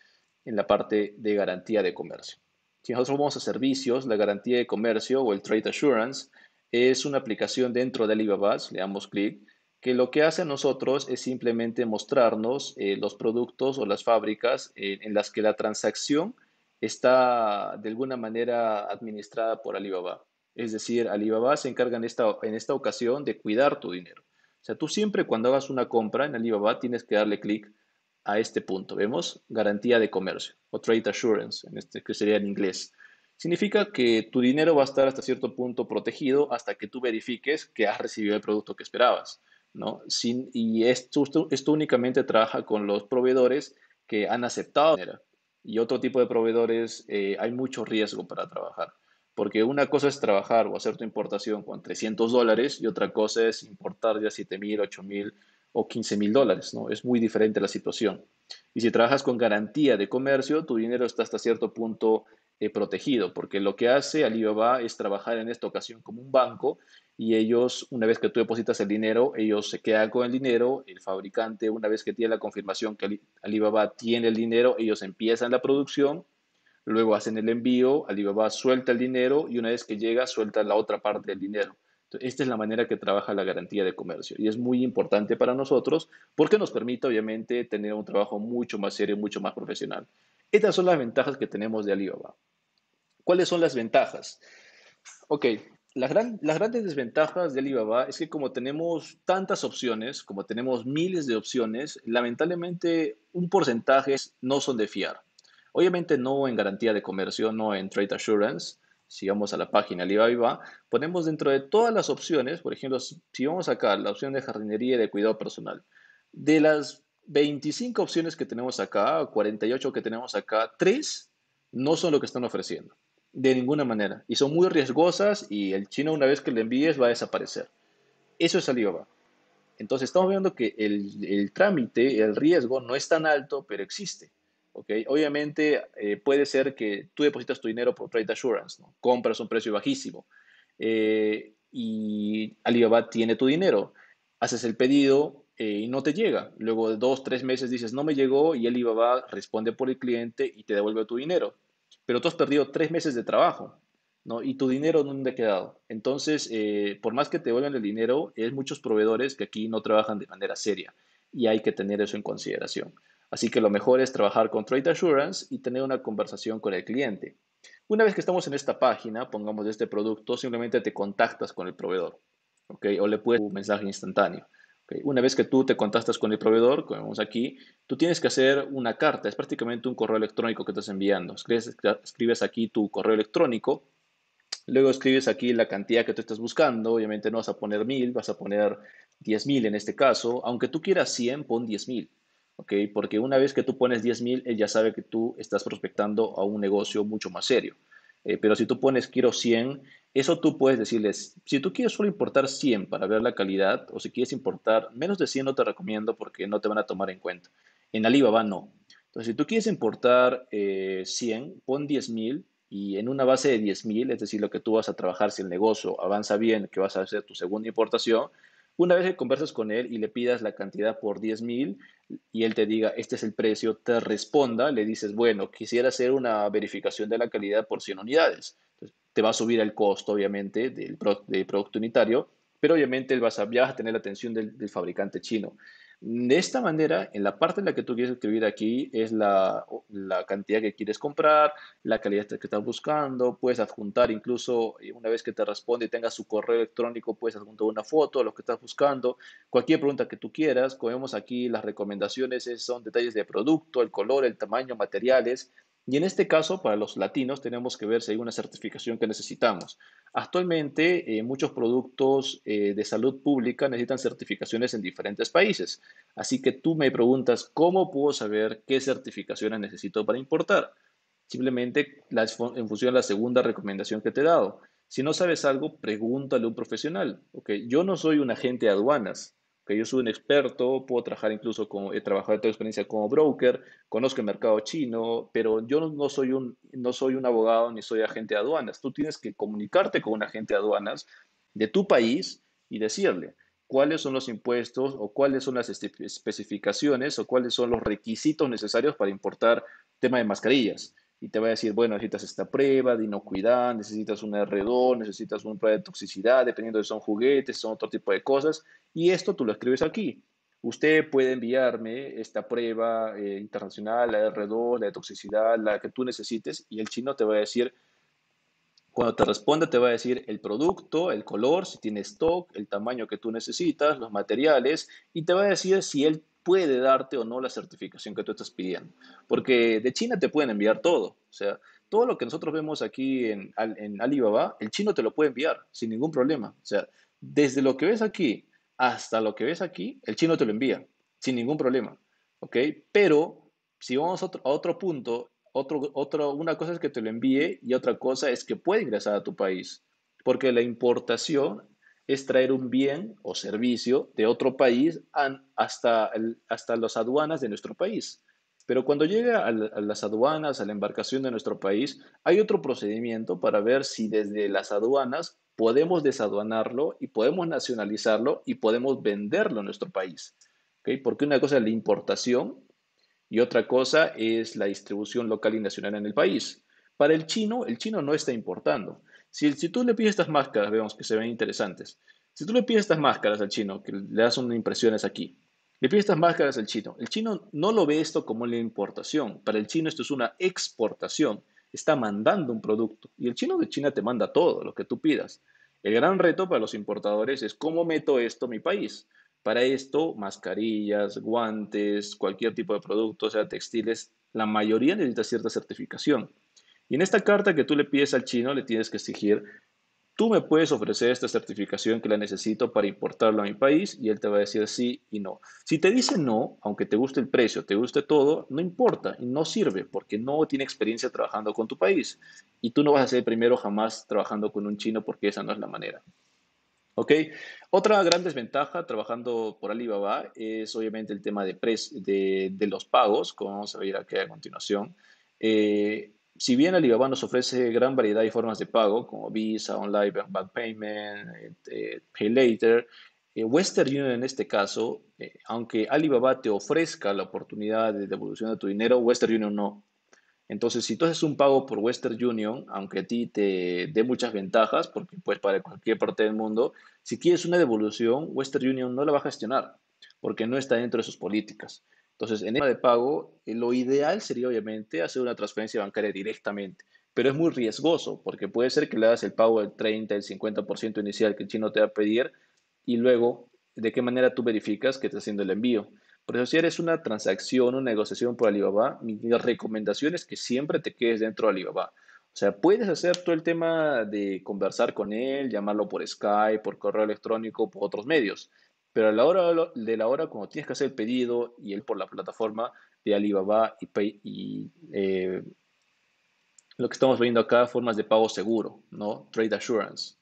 en la parte de garantía de comercio. Si nosotros vamos a servicios, la garantía de comercio o el Trade Assurance es una aplicación dentro de Alibaba, le damos clic, que lo que hacen nosotros es simplemente mostrarnos eh, los productos o las fábricas eh, en las que la transacción está de alguna manera administrada por Alibaba. Es decir, Alibaba se encarga en esta, en esta ocasión de cuidar tu dinero. O sea, tú siempre cuando hagas una compra en Alibaba tienes que darle clic a este punto. Vemos garantía de comercio o trade assurance, en este, que sería en inglés. Significa que tu dinero va a estar hasta cierto punto protegido hasta que tú verifiques que has recibido el producto que esperabas. Sin, y esto, esto únicamente trabaja con los proveedores que han aceptado. Y otro tipo de proveedores eh, hay mucho riesgo para trabajar. Porque una cosa es trabajar o hacer tu importación con 300 dólares y otra cosa es importar ya 7,000, mil, o 15,000 mil dólares. ¿no? Es muy diferente la situación. Y si trabajas con garantía de comercio, tu dinero está hasta cierto punto eh, protegido, porque lo que hace Alibaba es trabajar en esta ocasión como un banco y ellos, una vez que tú depositas el dinero, ellos se quedan con el dinero, el fabricante, una vez que tiene la confirmación que Alibaba tiene el dinero, ellos empiezan la producción, luego hacen el envío, Alibaba suelta el dinero y una vez que llega, suelta la otra parte del dinero. Entonces, esta es la manera que trabaja la garantía de comercio y es muy importante para nosotros porque nos permite, obviamente, tener un trabajo mucho más serio, mucho más profesional. Estas son las ventajas que tenemos de Alibaba. ¿Cuáles son las ventajas? Ok, las, grandes desventajas de Alibaba es que como tenemos tantas opciones, como tenemos miles de opciones, lamentablemente un porcentaje no son de fiar. Obviamente no en garantía de comercio, no en Trade Assurance. Si vamos a la página Alibaba, ponemos dentro de todas las opciones, por ejemplo, si vamos acá, la opción de jardinería y de cuidado personal. De las 25 opciones que tenemos acá, 48 que tenemos acá, 3 no son lo que están ofreciendo. De ninguna manera. Y son muy riesgosas y el chino una vez que le envíes va a desaparecer. Eso es Alibaba. Entonces estamos viendo que el, trámite, el riesgo no es tan alto, pero existe. ¿okay? Obviamente eh, puede ser que tú depositas tu dinero por Trade Assurance, ¿no? compras un precio bajísimo eh, y Alibaba tiene tu dinero. Haces el pedido, eh, y no te llega. Luego de dos, tres meses dices, no me llegó y Alibaba responde por el cliente y te devuelve tu dinero pero tú has perdido tres meses de trabajo, ¿no? Y tu dinero dónde ha quedado. Entonces, eh, por más que te vuelvan el dinero, hay muchos proveedores que aquí no trabajan de manera seria y hay que tener eso en consideración. Así que lo mejor es trabajar con Trade Assurance y tener una conversación con el cliente. Una vez que estamos en esta página, pongamos este producto, simplemente te contactas con el proveedor, ¿ok? O le puedes un mensaje instantáneo. Una vez que tú te contactas con el proveedor, como vemos aquí, tú tienes que hacer una carta, es prácticamente un correo electrónico que estás enviando. Escribes, aquí tu correo electrónico, luego escribes aquí la cantidad que tú estás buscando, obviamente no vas a poner mil, vas a poner diez mil en este caso, aunque tú quieras 100, pon diez mil. Porque una vez que tú pones diez mil, él ya sabe que tú estás prospectando a un negocio mucho más serio. Eh, pero si tú pones quiero 100, eso tú puedes decirles, si tú quieres solo importar 100 para ver la calidad, o si quieres importar menos de 100 no te recomiendo porque no te van a tomar en cuenta. En Alibaba no. Entonces, si tú quieres importar 100, eh, pon 10.000 y en una base de 10.000, es decir, lo que tú vas a trabajar si el negocio avanza bien, que vas a hacer tu segunda importación, una vez que conversas con él y le pidas la cantidad por 10 mil y él te diga, este es el precio, te responda, le dices, bueno, quisiera hacer una verificación de la calidad por 100 unidades. te va a subir el costo, obviamente, del, producto unitario, pero obviamente él vas a, ya vas a tener la atención del fabricante chino. De esta manera, en la parte en la que tú quieres escribir aquí es la, cantidad que quieres comprar, la calidad que estás buscando, puedes adjuntar incluso eh, una vez que te responde y tengas su correo electrónico, puedes adjuntar una foto, lo que estás buscando, cualquier pregunta que tú quieras. Como aquí, las recomendaciones son detalles de producto, el color, el tamaño, materiales, y en este caso, para los latinos, tenemos que ver si hay una certificación que necesitamos. Actualmente, eh, muchos productos eh, de salud pública necesitan certificaciones en diferentes países. Así que tú me preguntas, ¿cómo puedo saber qué certificaciones necesito para importar? Simplemente en función de la segunda recomendación que te he dado. Si no sabes algo, pregúntale a un profesional. Okay, yo no soy un agente de aduanas, que yo soy un experto, puedo trabajar incluso con he trabajado toda experiencia como broker, conozco el mercado chino, pero yo no, soy un, no soy un abogado ni soy agente de aduanas. Tú tienes que comunicarte con un agente de aduanas de tu país y decirle cuáles son los impuestos o cuáles son las especificaciones o cuáles son los requisitos necesarios para importar tema de mascarillas y te va a decir, bueno, necesitas esta prueba de inocuidad, necesitas un R2, necesitas una prueba de toxicidad, dependiendo de si son juguetes, son otro tipo de cosas, y esto tú lo escribes aquí. Usted puede enviarme esta prueba eh, internacional, la R2, la de toxicidad, la que tú necesites, y el chino te va a decir, cuando te responda te va a decir el producto, el color, si tiene stock, el tamaño que tú necesitas, los materiales, y te va a decir si él puede darte o no la certificación que tú estás pidiendo. Porque de China te pueden enviar todo. O sea, todo lo que nosotros vemos aquí en, Alibaba, el chino te lo puede enviar sin ningún problema. O sea, desde lo que ves aquí hasta lo que ves aquí, el chino te lo envía sin ningún problema. ¿Ok? Pero si vamos a otro, punto, otro, otro, una cosa es que te lo envíe y otra cosa es que puede ingresar a tu país. Porque la importación es traer un bien o servicio de otro país hasta, hasta las aduanas de nuestro país. Pero cuando llega a, las aduanas, a la embarcación de nuestro país, hay otro procedimiento para ver si desde las aduanas podemos desaduanarlo y podemos nacionalizarlo y podemos venderlo en nuestro país. Porque una cosa es la importación y otra cosa es la distribución local y nacional en el país. Para el chino, el chino no está importando. Si, tú le pides estas máscaras, vemos que se ven interesantes. Si tú le pides estas máscaras al chino, que le das unas impresiones aquí, le pides estas máscaras al chino, el chino no lo ve esto como una importación. Para el chino esto es una exportación. Está mandando un producto. Y el chino de China te manda todo lo que tú pidas. El gran reto para los importadores es cómo meto esto a mi país. Para esto, mascarillas, guantes, cualquier tipo de producto, sea, textiles, la mayoría necesita cierta certificación. Y en esta carta que tú le pides al chino, le tienes que exigir, tú me puedes ofrecer esta certificación que la necesito para importarlo a mi país y él te va a decir sí y no. Si te dice no, aunque te guste el precio, te guste todo, no importa no sirve porque no tiene experiencia trabajando con tu país. Y tú no vas a ser primero jamás trabajando con un chino porque esa no es la manera. ¿Ok? Otra gran desventaja trabajando por Alibaba es obviamente el tema de, de, de los pagos, como vamos a ver aquí a continuación. Eh, si bien Alibaba nos ofrece gran variedad de formas de pago, como Visa, Online Bank Payment, eh, eh, Pay Later, eh, Western Union en este caso, aunque Alibaba te ofrezca la oportunidad de devolución de tu dinero, Western Union no. Entonces, si tú haces un pago por Western Union, aunque a ti te dé muchas ventajas, porque pues para cualquier parte del mundo, si quieres una devolución, Western Union no la va a gestionar, porque no está dentro de sus políticas. Entonces, en el tema de pago, eh, lo ideal sería obviamente hacer una transferencia bancaria directamente, pero es muy riesgoso porque puede ser que le das el pago del 30, el 50% inicial que el chino te va a pedir y luego, ¿de qué manera tú verificas que estás haciendo el envío? Por eso, si eres una transacción una negociación por Alibaba, mi recomendación es que siempre te quedes dentro de Alibaba. O sea, puedes hacer todo el tema de conversar con él, llamarlo por Skype, por correo electrónico, por otros medios. Pero a la hora de la hora, cuando tienes que hacer el pedido y él por la plataforma de Alibaba y, eh, lo que estamos viendo acá, formas de pago seguro, ¿no? Trade Assurance.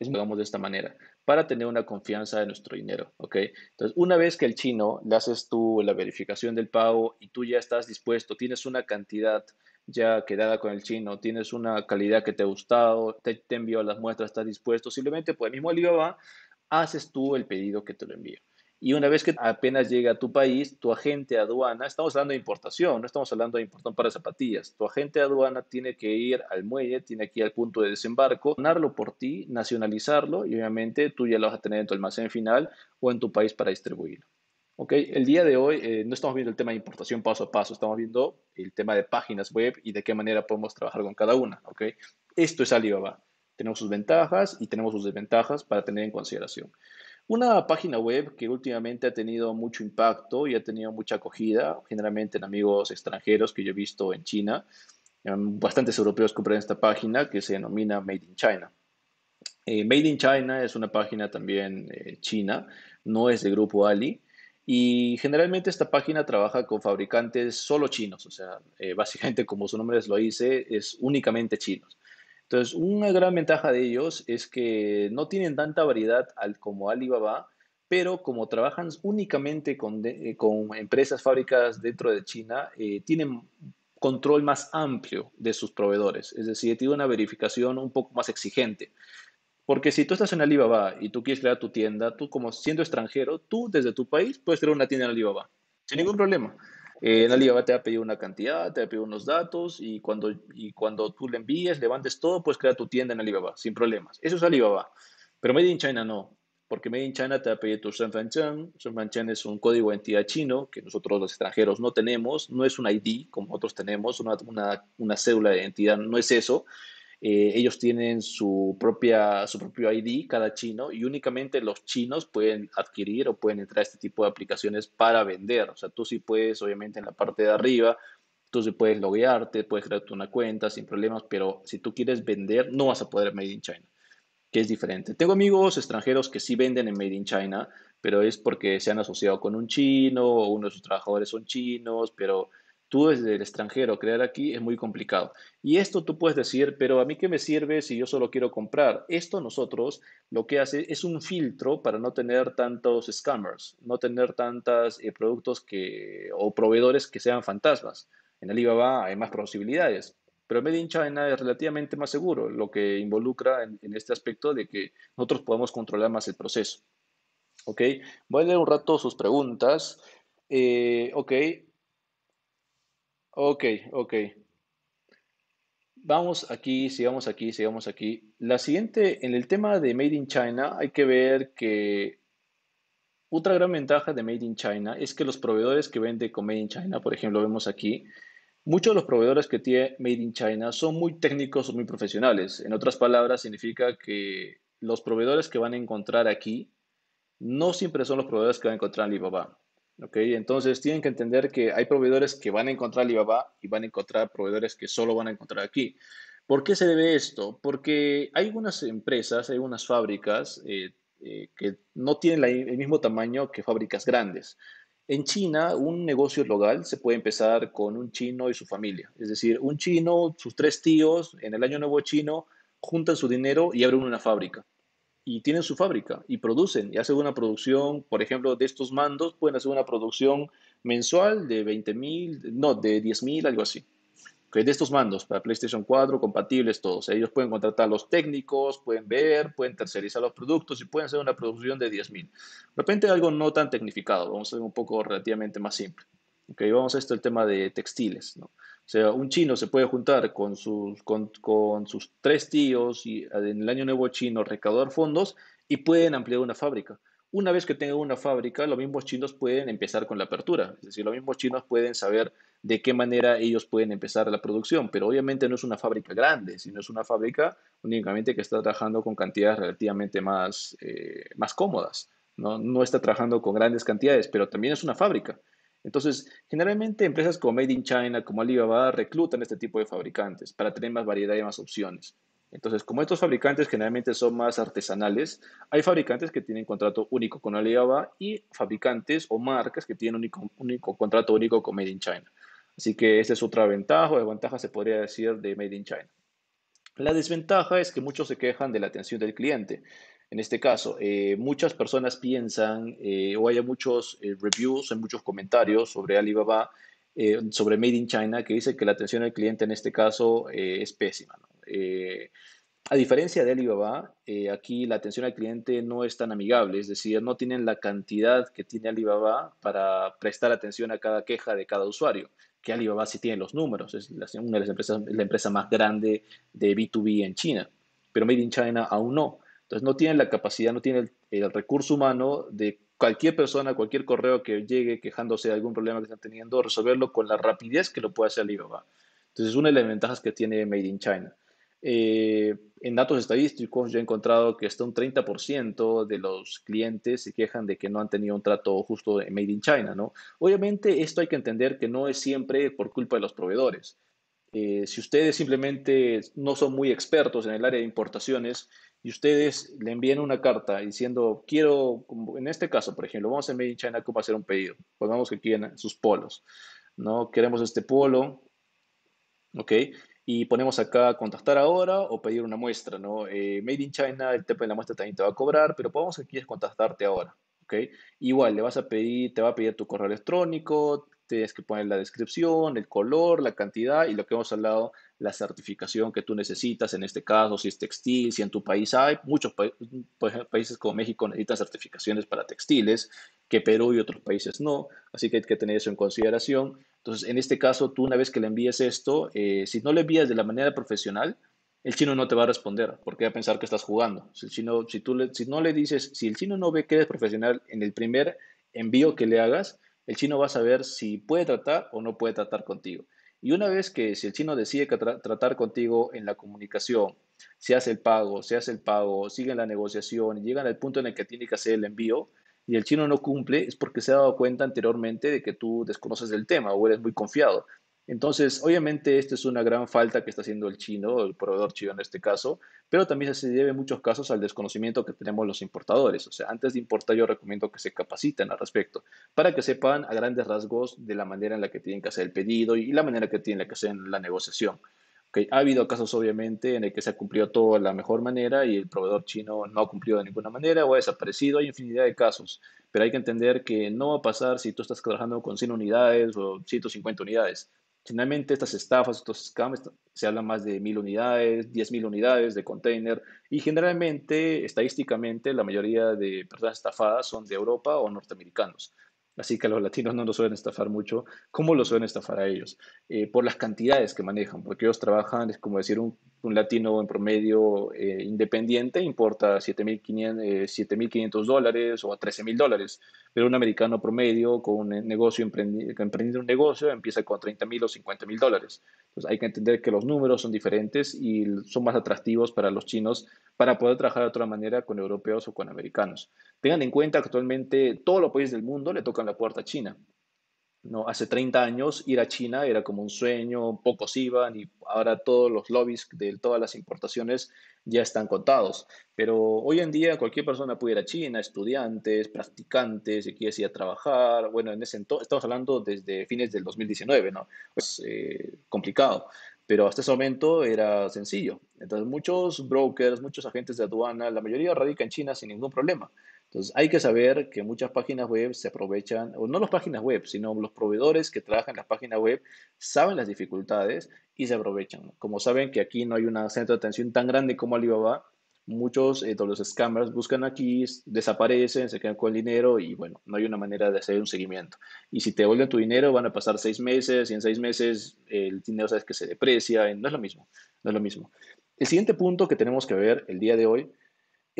Es de esta manera para tener una confianza de nuestro dinero, ¿ok? Entonces, una vez que el chino le haces tú la verificación del pago y tú ya estás dispuesto, tienes una cantidad ya quedada con el chino, tienes una calidad que te ha gustado, te, te envió las muestras, estás dispuesto, simplemente por el mismo Alibaba haces tú el pedido que te lo envío Y una vez que apenas llega a tu país, tu agente aduana, estamos hablando de importación, no estamos hablando de importación para zapatillas, tu agente aduana tiene que ir al muelle, tiene que ir al punto de desembarco, donarlo por ti, nacionalizarlo y obviamente tú ya lo vas a tener en tu almacén final o en tu país para distribuirlo. Okay. El día de hoy eh, no estamos viendo el tema de importación paso a paso, estamos viendo el tema de páginas web y de qué manera podemos trabajar con cada una. Okay. Esto es Alibaba. Tenemos sus ventajas y tenemos sus desventajas para tener en consideración. Una página web que últimamente ha tenido mucho impacto y ha tenido mucha acogida, generalmente en amigos extranjeros que yo he visto en China, em, bastantes europeos compran esta página que se denomina Made in China. Eh, Made in China es una página también eh, china, no es de grupo Ali. Y generalmente esta página trabaja con fabricantes solo chinos, o sea, eh, básicamente como su nombre les lo dice, es únicamente chinos. Entonces, una gran ventaja de ellos es que no tienen tanta variedad como Alibaba, pero como trabajan únicamente con, eh, empresas, fábricas dentro de China, eh, tienen control más amplio de sus proveedores, es decir, tienen una verificación un poco más exigente. Porque si tú estás en Alibaba y tú quieres crear tu tienda, tú como siendo extranjero, tú desde tu país puedes crear una tienda en Alibaba, sin ningún problema en eh, Alibaba te ha pedido una cantidad, te ha pedido unos datos y cuando, y cuando tú le envíes, levantes todo, puedes crear tu tienda en Alibaba sin problemas. Eso es Alibaba. Pero Made in China no, porque Made in China te va a tu Shenfanchen. Shenfanchen es un código de entidad chino que nosotros los extranjeros no tenemos, no es un ID como otros tenemos, una, una, una cédula de identidad, no es eso. Eh, ellos tienen su, propia, su propio ID, cada chino, y únicamente los chinos pueden adquirir o pueden entrar a este tipo de aplicaciones para vender. O sea, tú sí puedes, obviamente, en la parte de arriba, tú sí puedes loguearte, puedes crearte una cuenta sin problemas, pero si tú quieres vender, no vas a poder Made in China que es diferente. Tengo amigos extranjeros que sí venden en Made in China, pero es porque se han asociado con un chino o uno de sus trabajadores son chinos, pero tú desde el extranjero crear aquí es muy complicado. Y esto tú puedes decir, pero a mí qué me sirve si yo solo quiero comprar. Esto nosotros lo que hace es un filtro para no tener tantos scammers, no tener tantos eh, productos que, o proveedores que sean fantasmas. En Alibaba hay más posibilidades, pero Made China es relativamente más seguro, lo que involucra en, este aspecto de que nosotros podemos controlar más el proceso. ¿Ok? Voy a leer un rato sus preguntas. Eh, ok, Ok, ok. Vamos aquí, sigamos aquí, sigamos aquí. La siguiente, en el tema de Made in China, hay que ver que otra gran ventaja de Made in China es que los proveedores que venden con Made in China, por ejemplo, vemos aquí, muchos de los proveedores que tiene Made in China son muy técnicos o muy profesionales. En otras palabras, significa que los proveedores que van a encontrar aquí no siempre son los proveedores que van a encontrar en Alibaba entonces tienen que entender que hay proveedores que van a encontrar Alibaba y van a encontrar proveedores que solo van a encontrar aquí. ¿Por qué se debe esto? Porque hay algunas empresas, hay unas fábricas eh, eh, que no tienen el mismo tamaño que fábricas grandes. En China, un negocio local se puede empezar con un chino y su familia. Es decir, un chino, sus tres tíos, en el año nuevo chino, juntan su dinero y abren una fábrica y tienen su fábrica y producen y hacen una producción, por ejemplo, de estos mandos, pueden hacer una producción mensual de 20 mil, no, de 10 mil, algo así. que de estos mandos para PlayStation 4, compatibles todos. Ellos pueden contratar a los técnicos, pueden ver, pueden tercerizar los productos y pueden hacer una producción de 10.000. De repente algo no tan tecnificado, vamos a hacer un poco relativamente más simple. Okay, vamos a esto el tema de textiles. ¿no? O sea, un chino se puede juntar con sus, con, sus tres tíos y eh, en el año nuevo chino recaudar fondos y pueden ampliar una fábrica. Una vez que tengan una fábrica, los mismos chinos pueden empezar con la apertura. Es decir, los mismos chinos pueden saber de qué manera ellos pueden empezar la producción, pero obviamente no es una fábrica grande, sino es una fábrica únicamente que está trabajando con cantidades relativamente más, eh, más cómodas. ¿no? no está trabajando con grandes cantidades, pero también es una fábrica. Entonces, generalmente empresas como Made in China, como Alibaba, reclutan este tipo de fabricantes para tener más variedad y más opciones. Entonces, como estos fabricantes generalmente son más artesanales, hay fabricantes que tienen contrato único con Alibaba y fabricantes o marcas que tienen único, contrato único con Made in China. Así que esa es otra ventaja o desventaja, se podría decir, de Made in China. La desventaja es que muchos se quejan de la atención del cliente en este caso, eh, muchas personas piensan eh, o hay muchos eh, reviews, hay muchos comentarios sobre Alibaba, sobre Made in China, que dice que la atención al cliente en este caso es pésima. a diferencia de Alibaba, aquí la atención al cliente no es tan amigable, es decir, no tienen la cantidad que tiene Alibaba para prestar atención a cada queja de cada usuario que Alibaba sí tiene los números, es una de las empresas, la empresa más grande de B2B en China, pero Made in China aún no. Entonces no tienen la capacidad, no tienen el, recurso humano de cualquier persona, cualquier correo que llegue quejándose de algún problema que están teniendo, resolverlo con la rapidez que lo puede hacer Alibaba. Entonces es una de las ventajas que tiene Made in China. Eh, en datos estadísticos yo he encontrado que hasta un 30% de los clientes se quejan de que no han tenido un trato justo en Made in China, ¿no? Obviamente esto hay que entender que no es siempre por culpa de los proveedores. Eh, si ustedes simplemente no son muy expertos en el área de importaciones, y ustedes le envían una carta diciendo, quiero, en este caso, por ejemplo, vamos a Made in China, ¿cómo hacer un pedido? Pongamos pues que quieren sus polos, ¿no? Queremos este polo, ¿ok? Y ponemos acá contactar ahora o pedir una muestra, ¿no? Eh, Made in China, el tema de la muestra también te va a cobrar, pero podemos que quieres contactarte ahora, ¿ok? Igual, le vas a pedir, te va a pedir tu correo electrónico, tienes que poner la descripción, el color, la cantidad y lo que hemos hablado la certificación que tú necesitas, en este caso, si es textil, si en tu país hay, muchos pues, países como México necesitan certificaciones para textiles, que Perú y otros países no, así que hay que tener eso en consideración. Entonces, en este caso, tú una vez que le envíes esto, eh, si no le envías de la manera profesional, el chino no te va a responder porque va a pensar que estás jugando. Si, el chino, si, tú si no le dices, si el chino no ve que eres profesional en el primer envío que le hagas, el chino va a saber si puede tratar o no puede tratar contigo. Y una vez que si el chino decide tratar contigo en la comunicación, se hace el pago, se hace el pago, siguen la negociación y llegan al punto en el que tiene que hacer el envío y el chino no cumple, es porque se ha dado cuenta anteriormente de que tú desconoces el tema o eres muy confiado. Entonces, obviamente, esta es una gran falta que está haciendo el chino, el proveedor chino en este caso, pero también se debe en muchos casos al desconocimiento que tenemos los importadores. O sea, antes de importar, yo recomiendo que se capaciten al respecto para que sepan a grandes rasgos de la manera en la que tienen que hacer el pedido y la manera que tienen que hacer la negociación. Okay. Ha habido casos, obviamente, en el que se ha cumplido todo de la mejor manera y el proveedor chino no ha cumplido de ninguna manera o ha desaparecido. Hay infinidad de casos, pero hay que entender que no va a pasar si tú estás trabajando con 100 unidades o 150 unidades. Generalmente estas estafas, estos scams, se habla más de mil unidades, diez mil unidades de container y generalmente, estadísticamente, la mayoría de personas estafadas son de Europa o norteamericanos. Así que los latinos no nos suelen estafar mucho. ¿Cómo lo suelen estafar a ellos? Eh, por las cantidades que manejan, porque ellos trabajan, es como decir, un, latino en promedio eh, independiente importa 7.500 eh, dólares o 13.000 dólares, pero un americano promedio con un negocio, emprendiendo un negocio, empieza con 30.000 o 50.000 dólares. Entonces hay que entender que los números son diferentes y son más atractivos para los chinos para poder trabajar de otra manera con europeos o con americanos. Tengan en cuenta que actualmente todos los países del mundo le tocan la puerta a China. ¿no? Hace 30 años ir a China era como un sueño, pocos iban y ahora todos los lobbies de todas las importaciones ya están contados. Pero hoy en día cualquier persona puede ir a China, estudiantes, practicantes, si quieres ir a trabajar. Bueno, en ese entonces, estamos hablando desde fines del 2019, ¿no? Es pues, eh, complicado, pero hasta ese momento era sencillo. Entonces muchos brokers, muchos agentes de aduana, la mayoría radica en China sin ningún problema. Entonces hay que saber que muchas páginas web se aprovechan, o no las páginas web, sino los proveedores que trabajan en las páginas web saben las dificultades y se aprovechan. Como saben que aquí no hay un centro de atención tan grande como Alibaba, muchos eh, de los scammers buscan aquí, desaparecen, se quedan con el dinero y bueno, no hay una manera de hacer un seguimiento. Y si te vuelven tu dinero van a pasar seis meses y en seis meses el dinero sabes que se deprecia, no es lo mismo, no es lo mismo. El siguiente punto que tenemos que ver el día de hoy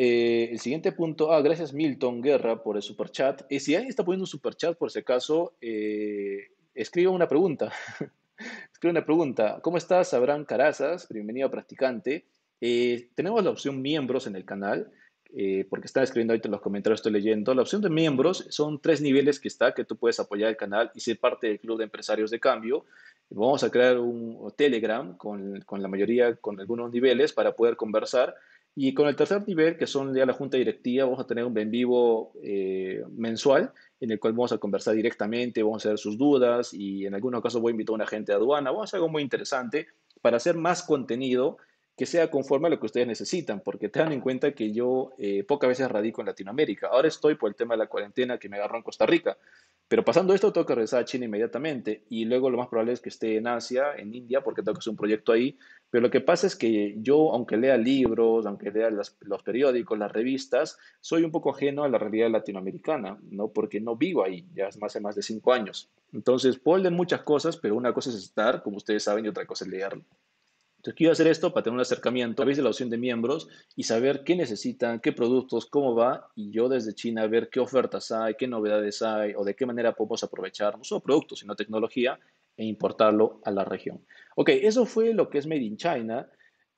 eh, el siguiente punto, ah, gracias Milton Guerra por el superchat. y si alguien está poniendo un superchat, por si acaso, eh, escriba una pregunta. Escribe una pregunta. ¿Cómo estás, Abraham Carazas? Bienvenido Practicante. Eh, tenemos la opción miembros en el canal, porque están escribiendo ahorita en los comentarios, estoy leyendo. La opción de miembros son tres niveles que está, que tú puedes apoyar el canal y ser parte del Club de Empresarios de Cambio. Vamos a crear un Telegram con, con la mayoría, con algunos niveles para poder conversar y con el tercer nivel, que son ya la junta directiva, vamos a tener un en vivo eh, mensual en el cual vamos a conversar directamente, vamos a ver sus dudas y en algunos casos voy a invitar a una gente de aduana, vamos a hacer algo muy interesante para hacer más contenido que sea conforme a lo que ustedes necesitan, porque tengan en cuenta que yo eh, pocas veces radico en Latinoamérica. Ahora estoy por el tema de la cuarentena que me agarró en Costa Rica, pero pasando esto tengo que regresar a China inmediatamente y luego lo más probable es que esté en Asia, en India, porque tengo que hacer un proyecto ahí. Pero lo que pasa es que yo, aunque lea libros, aunque lea los periódicos, las revistas, soy un poco ajeno a la realidad latinoamericana, ¿no? Porque no vivo ahí, ya hace más de cinco años. Entonces, puedo leer muchas cosas, pero una cosa es estar, como ustedes saben, y otra cosa es leerlo. Entonces quiero hacer esto para tener un acercamiento a través de la opción de miembros y saber qué necesitan, qué productos, cómo va y yo desde China ver qué ofertas hay, qué novedades hay o de qué manera podemos aprovechar no solo productos sino tecnología e importarlo a la región. Ok, eso fue lo que es Made in China.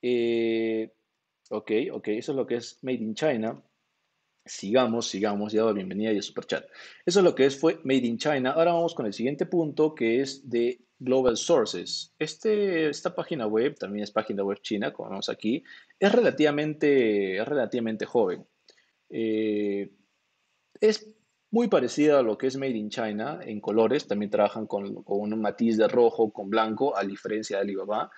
Eh, ok, ok, eso es lo que es Made in China. Sigamos, sigamos, ya la bienvenida y el super chat. Eso es lo que es, fue Made in China. Ahora vamos con el siguiente punto que es de Global Sources. Este, esta página web, también es página web china, como vemos aquí, es relativamente, relativamente joven. Eh, es muy parecida a lo que es Made in China en colores, también trabajan con, un matiz de rojo con blanco, a diferencia de Alibaba.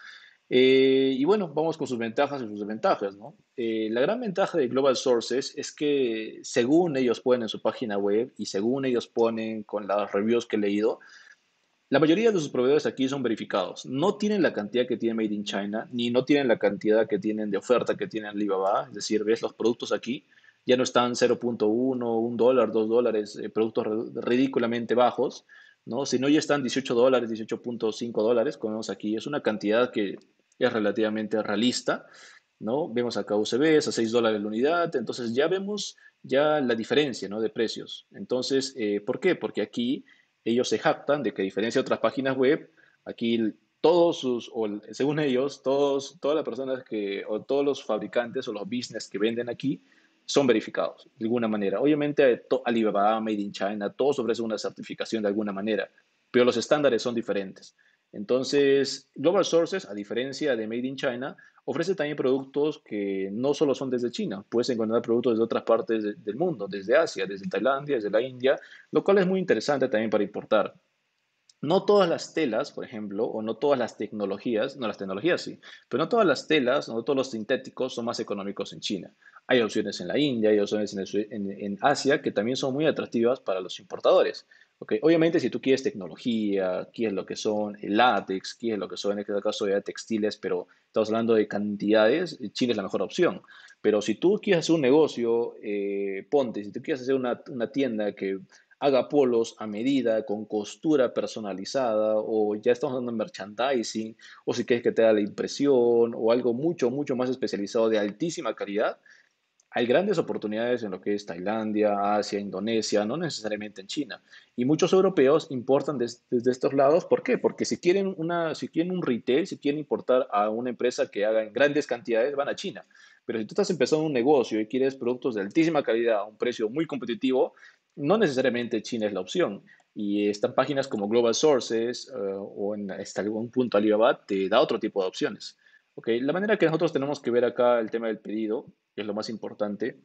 Eh, y bueno, vamos con sus ventajas y sus desventajas. Eh, la gran ventaja de Global Sources es que según ellos ponen en su página web y según ellos ponen con las reviews que he leído, la mayoría de sus proveedores aquí son verificados. No tienen la cantidad que tiene Made in China, ni no tienen la cantidad que tienen de oferta que tienen Alibaba. Es decir, ves los productos aquí, ya no están 0.1, 1 dólar, 2 dólares, eh, productos ridículamente bajos, ¿no? sino ya están 18 dólares, 18.5 dólares, como vemos aquí. Es una cantidad que es relativamente realista. ¿no? Vemos acá UCBs a 6 dólares la unidad, entonces ya vemos ya la diferencia ¿no? de precios. Entonces, eh, ¿por qué? Porque aquí ellos se jactan de que a diferencia de otras páginas web, aquí todos sus, o según ellos, todos, todas las personas que, o todos los fabricantes o los business que venden aquí son verificados de alguna manera. Obviamente eh, Alibaba, Made in China, todos ofrecen una certificación de alguna manera, pero los estándares son diferentes. Entonces, Global Sources, a diferencia de Made in China, ofrece también productos que no solo son desde China, puedes encontrar productos desde otras partes del mundo, desde Asia, desde Tailandia, desde la India, lo cual es muy interesante también para importar. No todas las telas, por ejemplo, o no todas las tecnologías, no las tecnologías sí, pero no todas las telas, no todos los sintéticos son más económicos en China. Hay opciones en la India, hay opciones en Asia que también son muy atractivas para los importadores. Okay. Obviamente, si tú quieres tecnología, quieres lo que son el látex, quieres lo que son, en este caso, ya textiles, pero estamos hablando de cantidades, Chile es la mejor opción. Pero si tú quieres hacer un negocio, eh, ponte, si tú quieres hacer una, tienda que haga polos a medida, con costura personalizada, o ya estamos hablando de merchandising, o si quieres que te haga la impresión, o algo mucho, mucho más especializado de altísima calidad, hay grandes oportunidades en lo que es Tailandia, Asia, Indonesia, no necesariamente en China. Y muchos europeos importan desde, estos lados. ¿Por qué? Porque si quieren, una, si quieren un retail, si quieren importar a una empresa que haga en grandes cantidades, van a China. Pero si tú estás empezando un negocio y quieres productos de altísima calidad a un precio muy competitivo, no necesariamente China es la opción. Y están páginas como Global Sources eh, o en hasta algún punto Alibaba te da otro tipo de opciones. Okay. La manera que nosotros tenemos que ver acá el tema del pedido es lo más importante,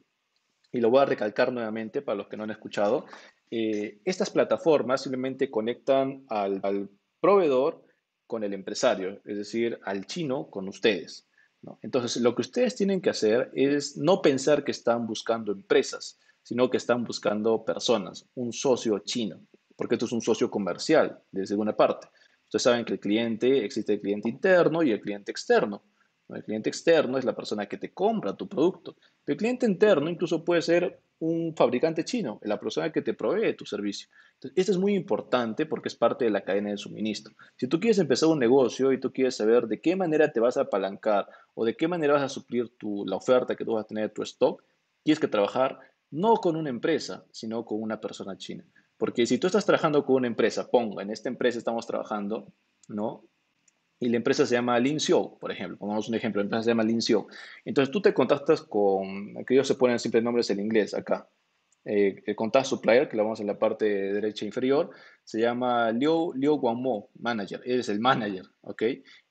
y lo voy a recalcar nuevamente para los que no han escuchado, eh, estas plataformas simplemente conectan al, proveedor con el empresario, es decir, al chino con ustedes. Entonces, lo que ustedes tienen que hacer es no pensar que están buscando empresas, sino que están buscando personas, un socio chino, porque esto es un socio comercial, desde una parte. Ustedes saben que el cliente, existe el cliente interno y el cliente externo. El cliente externo es la persona que te compra tu producto. El cliente interno incluso puede ser un fabricante chino, la persona que te provee tu servicio. esto es muy importante porque es parte de la cadena de suministro. Si tú quieres empezar un negocio y tú quieres saber de qué manera te vas a apalancar o de qué manera vas a suplir la oferta que tú vas a tener de tu stock, tienes que trabajar no con una empresa, sino con una persona china. Porque si tú estás trabajando con una empresa, ponga, en esta empresa estamos trabajando, ¿no? y la empresa se llama Lincio, por ejemplo, pongamos un ejemplo, la empresa se llama Lincio. Entonces tú te contactas con, que ellos se ponen siempre nombres en inglés acá. Eh, el eh, contact supplier, que lo vamos en la parte derecha inferior, se llama Liu, Liu Guangmo, manager, él es el manager, ¿ok?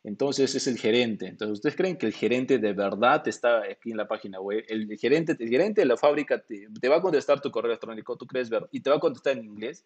Entonces es el gerente. Entonces, ¿ustedes creen que el gerente de verdad está aquí en la página web? El, gerente, el gerente de la fábrica te, te, va a contestar tu correo electrónico, tú crees ver, y te va a contestar en inglés.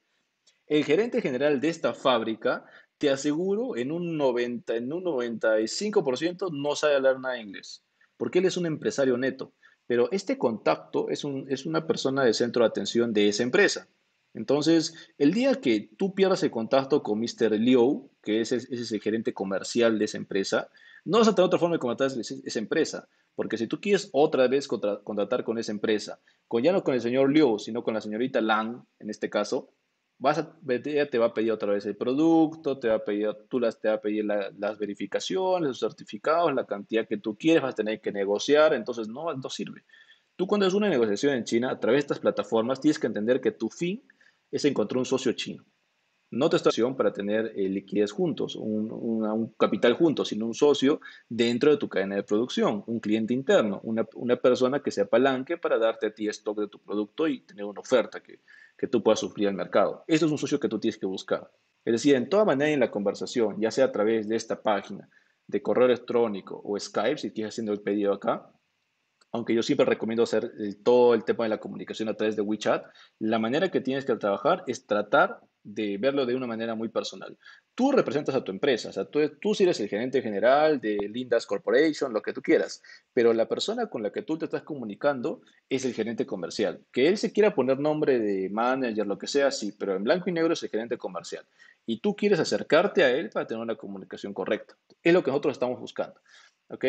El gerente general de esta fábrica te aseguro, en un 90, en un 95% no sabe hablar nada inglés, porque él es un empresario neto. Pero este contacto es, un, es una persona de centro de atención de esa empresa. Entonces, el día que tú pierdas el contacto con Mr. Liu, que es ese es gerente comercial de esa empresa, no vas a tener otra forma de contratar esa empresa, porque si tú quieres otra vez contratar con esa empresa, con ya no con el señor Liu, sino con la señorita Lang, en este caso, vas a, te va a pedir otra vez el producto, te va a pedir, tú las, te va a pedir las verificaciones, los certificados, la cantidad que tú quieres, vas a tener que negociar, entonces no, no sirve. Tú cuando es una negociación en China, a través de estas plataformas, tienes que entender que tu fin es encontrar un socio chino no te estación para tener eh, liquidez juntos, un, un, capital juntos, sino un socio dentro de tu cadena de producción, un cliente interno, una, una, persona que se apalanque para darte a ti stock de tu producto y tener una oferta que, que tú puedas suplir al mercado. Eso es un socio que tú tienes que buscar. Es decir, en toda manera en la conversación, ya sea a través de esta página, de correo electrónico o Skype, si quieres haciendo el pedido acá, aunque yo siempre recomiendo hacer eh, todo el tema de la comunicación a través de WeChat, la manera que tienes que trabajar es tratar de verlo de una manera muy personal. Tú representas a tu empresa, o sea, tú, tú eres el gerente general de Lindas Corporation, lo que tú quieras, pero la persona con la que tú te estás comunicando es el gerente comercial. Que él se quiera poner nombre de manager, lo que sea, sí, pero en blanco y negro es el gerente comercial. Y tú quieres acercarte a él para tener una comunicación correcta. Es lo que nosotros estamos buscando. ¿Ok?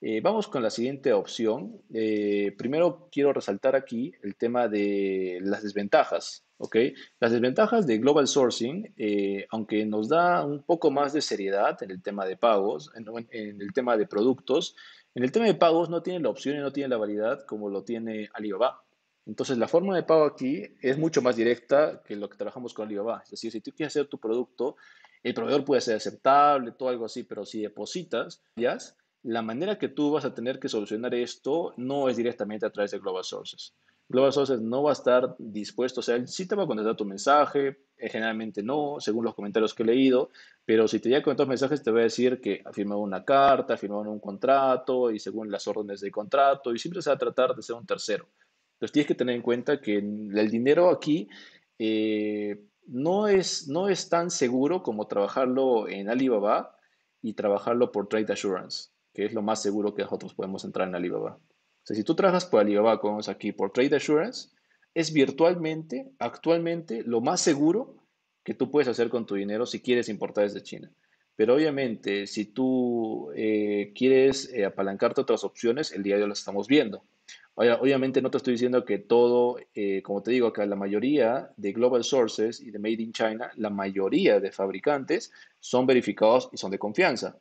Eh, vamos con la siguiente opción. Eh, primero quiero resaltar aquí el tema de las desventajas. ¿ok? Las desventajas de Global Sourcing, eh, aunque nos da un poco más de seriedad en el tema de pagos, en, el tema de productos, en el tema de pagos no tiene la opción y no tiene la validad como lo tiene Alibaba. Entonces la forma de pago aquí es mucho más directa que lo que trabajamos con Alibaba. Es decir, si tú quieres hacer tu producto, el proveedor puede ser aceptable, todo algo así, pero si depositas, ya la manera que tú vas a tener que solucionar esto no es directamente a través de Global Sources. Global Sources no va a estar dispuesto, o sea, sí te va a contestar tu mensaje, eh, generalmente no, según los comentarios que he leído, pero si te llega con estos mensajes te va a decir que ha firmado una carta, ha firmado un contrato y según las órdenes de contrato y siempre se va a tratar de ser un tercero. Entonces tienes que tener en cuenta que el dinero aquí eh, no, es, no es tan seguro como trabajarlo en Alibaba y trabajarlo por Trade Assurance que es lo más seguro que nosotros podemos entrar en Alibaba. si tú trabajas por Alibaba, como vemos aquí, por Trade Assurance, es virtualmente, actualmente, lo más seguro que tú puedes hacer con tu dinero si quieres importar desde China. Pero obviamente, si tú eh, quieres apalancar eh, apalancarte otras opciones, el día de hoy las estamos viendo. Obviamente no te estoy diciendo que todo, eh, como te digo, acá, la mayoría de Global Sources y de Made in China, la mayoría de fabricantes son verificados y son de confianza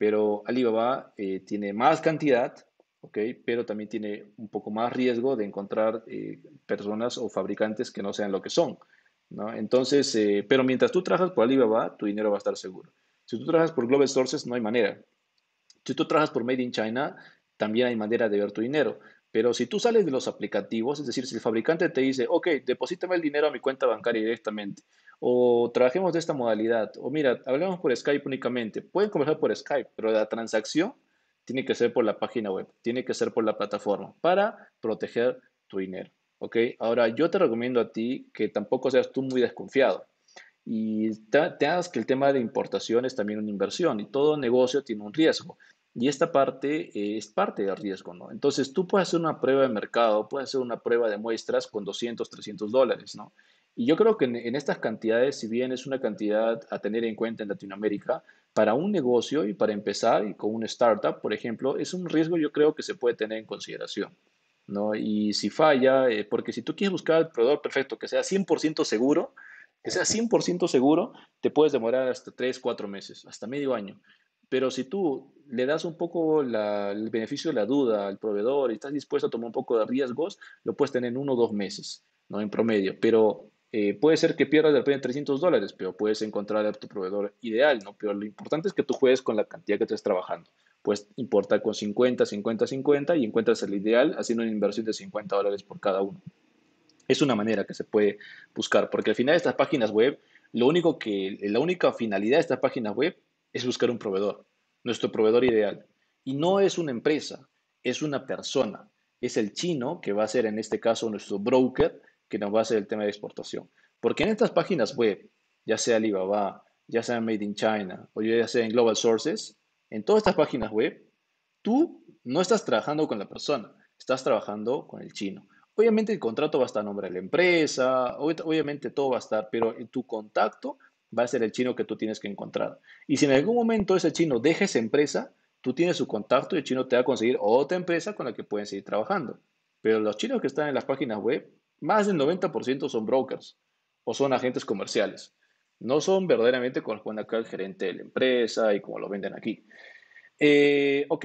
pero Alibaba eh, tiene más cantidad, ¿okay? pero también tiene un poco más riesgo de encontrar eh, personas o fabricantes que no sean lo que son. Entonces, eh, pero mientras tú trabajas por Alibaba, tu dinero va a estar seguro. Si tú trabajas por Global Sources, no hay manera. Si tú trabajas por Made in China, también hay manera de ver tu dinero. Pero si tú sales de los aplicativos, es decir, si el fabricante te dice, ok, deposítame el dinero a mi cuenta bancaria directamente, o trabajemos de esta modalidad, o mira, hablemos por Skype únicamente, pueden conversar por Skype, pero la transacción tiene que ser por la página web, tiene que ser por la plataforma, para proteger tu dinero. ¿ok? Ahora, yo te recomiendo a ti que tampoco seas tú muy desconfiado y te, te hagas que el tema de importación es también una inversión y todo negocio tiene un riesgo. Y esta parte es parte del riesgo, ¿no? Entonces tú puedes hacer una prueba de mercado, puedes hacer una prueba de muestras con 200, 300 dólares, ¿no? Y yo creo que en, estas cantidades, si bien es una cantidad a tener en cuenta en Latinoamérica, para un negocio y para empezar con una startup, por ejemplo, es un riesgo yo creo que se puede tener en consideración. ¿no? Y si falla, eh, porque si tú quieres buscar el proveedor perfecto que sea 100% seguro, que sea 100% seguro, te puedes demorar hasta 3, 4 meses, hasta medio año. Pero si tú le das un poco el beneficio de la duda al proveedor y estás dispuesto a tomar un poco de riesgos, lo puedes tener en uno o dos meses, ¿no? En promedio. Pero eh, puede ser que pierdas de repente 300 dólares, pero puedes encontrar a tu proveedor ideal, ¿no? Pero lo importante es que tú juegues con la cantidad que estés trabajando. Puedes importar con 50, 50, 50 y encuentras el ideal haciendo una inversión de 50 dólares por cada uno. Es una manera que se puede buscar, porque al final estas páginas web, lo único que, la única finalidad de estas páginas web es buscar un proveedor, nuestro proveedor ideal. Y no es una empresa, es una persona. Es el chino que va a ser en este caso nuestro broker que nos va a hacer el tema de exportación. Porque en estas páginas web, ya sea Alibaba, ya sea Made in China o ya sea en Global Sources, en todas estas páginas web, tú no estás trabajando con la persona, estás trabajando con el chino. Obviamente el contrato va a estar a nombre de la empresa, obviamente todo va a estar, pero en tu contacto va a ser el chino que tú tienes que encontrar. Y si en algún momento ese chino deja esa empresa, tú tienes su contacto y el chino te va a conseguir otra empresa con la que pueden seguir trabajando. Pero los chinos que están en las páginas web, más del 90% son brokers o son agentes comerciales. No son verdaderamente con acá el gerente de la empresa y como lo venden aquí. Eh, ok.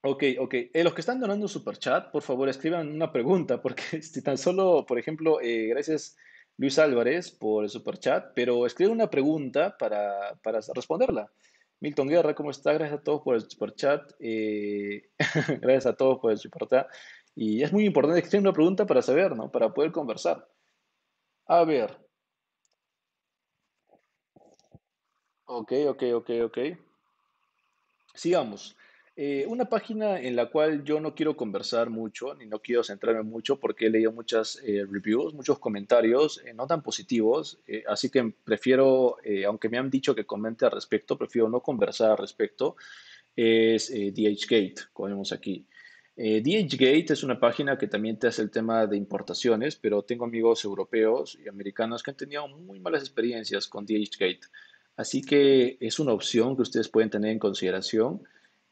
Ok, ok. Eh, los que están donando super chat, por favor, escriban una pregunta, porque si tan solo, por ejemplo, eh, gracias Luis Álvarez por el superchat, pero escribe una pregunta para, responderla. Milton Guerra, ¿cómo está? Gracias a todos por el superchat. Eh, gracias a todos por el superchat. Y es muy importante que una pregunta para saber, ¿no? Para poder conversar. A ver. Ok, ok, ok, ok. Sigamos. Eh, una página en la cual yo no quiero conversar mucho, ni no quiero centrarme mucho porque he leído muchas eh, reviews, muchos comentarios eh, no tan positivos, así que prefiero, aunque me han dicho que comente al respecto, prefiero no conversar al respecto, es DHgate, como vemos aquí. DHgate es una página que también te hace el tema de importaciones, pero tengo amigos europeos y americanos que han tenido muy malas experiencias con DHgate, así que es una opción que ustedes pueden tener en consideración.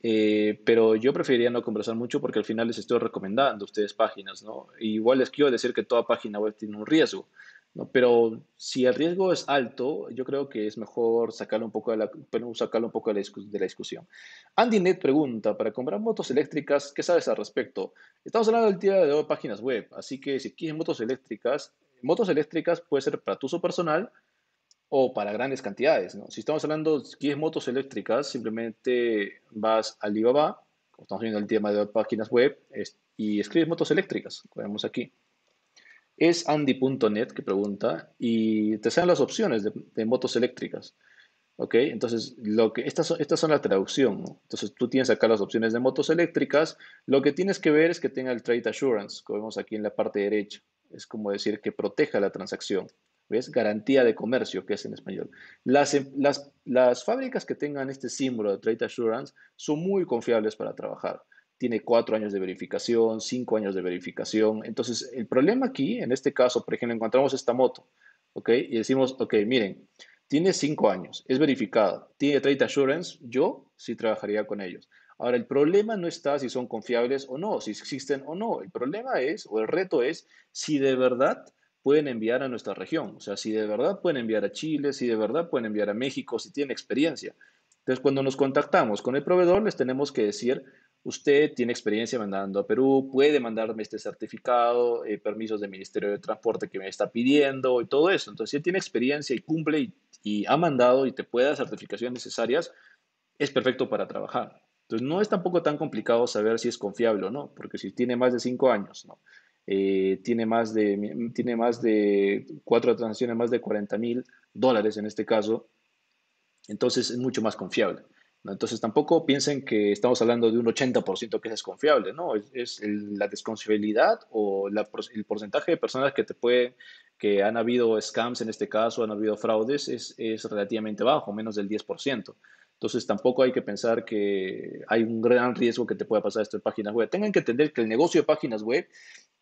Eh, pero yo preferiría no conversar mucho porque al final les estoy recomendando a ustedes páginas, ¿no? Igual les quiero decir que toda página web tiene un riesgo, ¿no? Pero si el riesgo es alto, yo creo que es mejor sacarlo un poco de la, un poco de la, discusión. Andy Net pregunta, para comprar motos eléctricas, ¿qué sabes al respecto? Estamos hablando del día de hoy páginas web, así que si quieres motos eléctricas, motos eléctricas puede ser para tu uso personal, o para grandes cantidades. ¿no? Si estamos hablando de 10 motos eléctricas, simplemente vas al Alibaba, como estamos viendo el tema de páginas web, y escribes motos eléctricas, como vemos aquí. Es andy.net que pregunta y te salen las opciones de, motos eléctricas. ¿Ok? Entonces, lo que, estas, son, estas son la traducción. Entonces, tú tienes acá las opciones de motos eléctricas. Lo que tienes que ver es que tenga el Trade Assurance, como vemos aquí en la parte derecha. Es como decir que proteja la transacción. ¿Ves? Garantía de comercio, que es en español. Las, em, las, las fábricas que tengan este símbolo de Trade Assurance son muy confiables para trabajar. Tiene cuatro años de verificación, cinco años de verificación. Entonces, el problema aquí, en este caso, por ejemplo, encontramos esta moto, ¿ok? Y decimos, ok, miren, tiene cinco años, es verificado, tiene Trade Assurance, yo sí trabajaría con ellos. Ahora, el problema no está si son confiables o no, si existen o no. El problema es, o el reto es, si de verdad pueden enviar a nuestra región. O sea, si de verdad pueden enviar a Chile, si de verdad pueden enviar a México, si tienen experiencia. Entonces, cuando nos contactamos con el proveedor, les tenemos que decir, usted tiene experiencia mandando a Perú, puede mandarme este certificado, eh, permisos del Ministerio de Transporte que me está pidiendo y todo eso. Entonces, si él tiene experiencia y cumple y, ha mandado y te puede dar certificaciones necesarias, es perfecto para trabajar. Entonces, no es tampoco tan complicado saber si es confiable o no, porque si tiene más de cinco años, ¿no? Eh, tiene, más de, tiene más de cuatro transacciones, más de 40 mil dólares en este caso, entonces es mucho más confiable. Entonces tampoco piensen que estamos hablando de un 80% que es confiable, ¿no? Es, la desconfiabilidad o el porcentaje de personas que te pueden, que han habido scams en este caso, han habido fraudes, es, es relativamente bajo, menos del 10%. Entonces tampoco hay que pensar que hay un gran riesgo que te pueda pasar esto en páginas web. Tengan que entender que el negocio de páginas web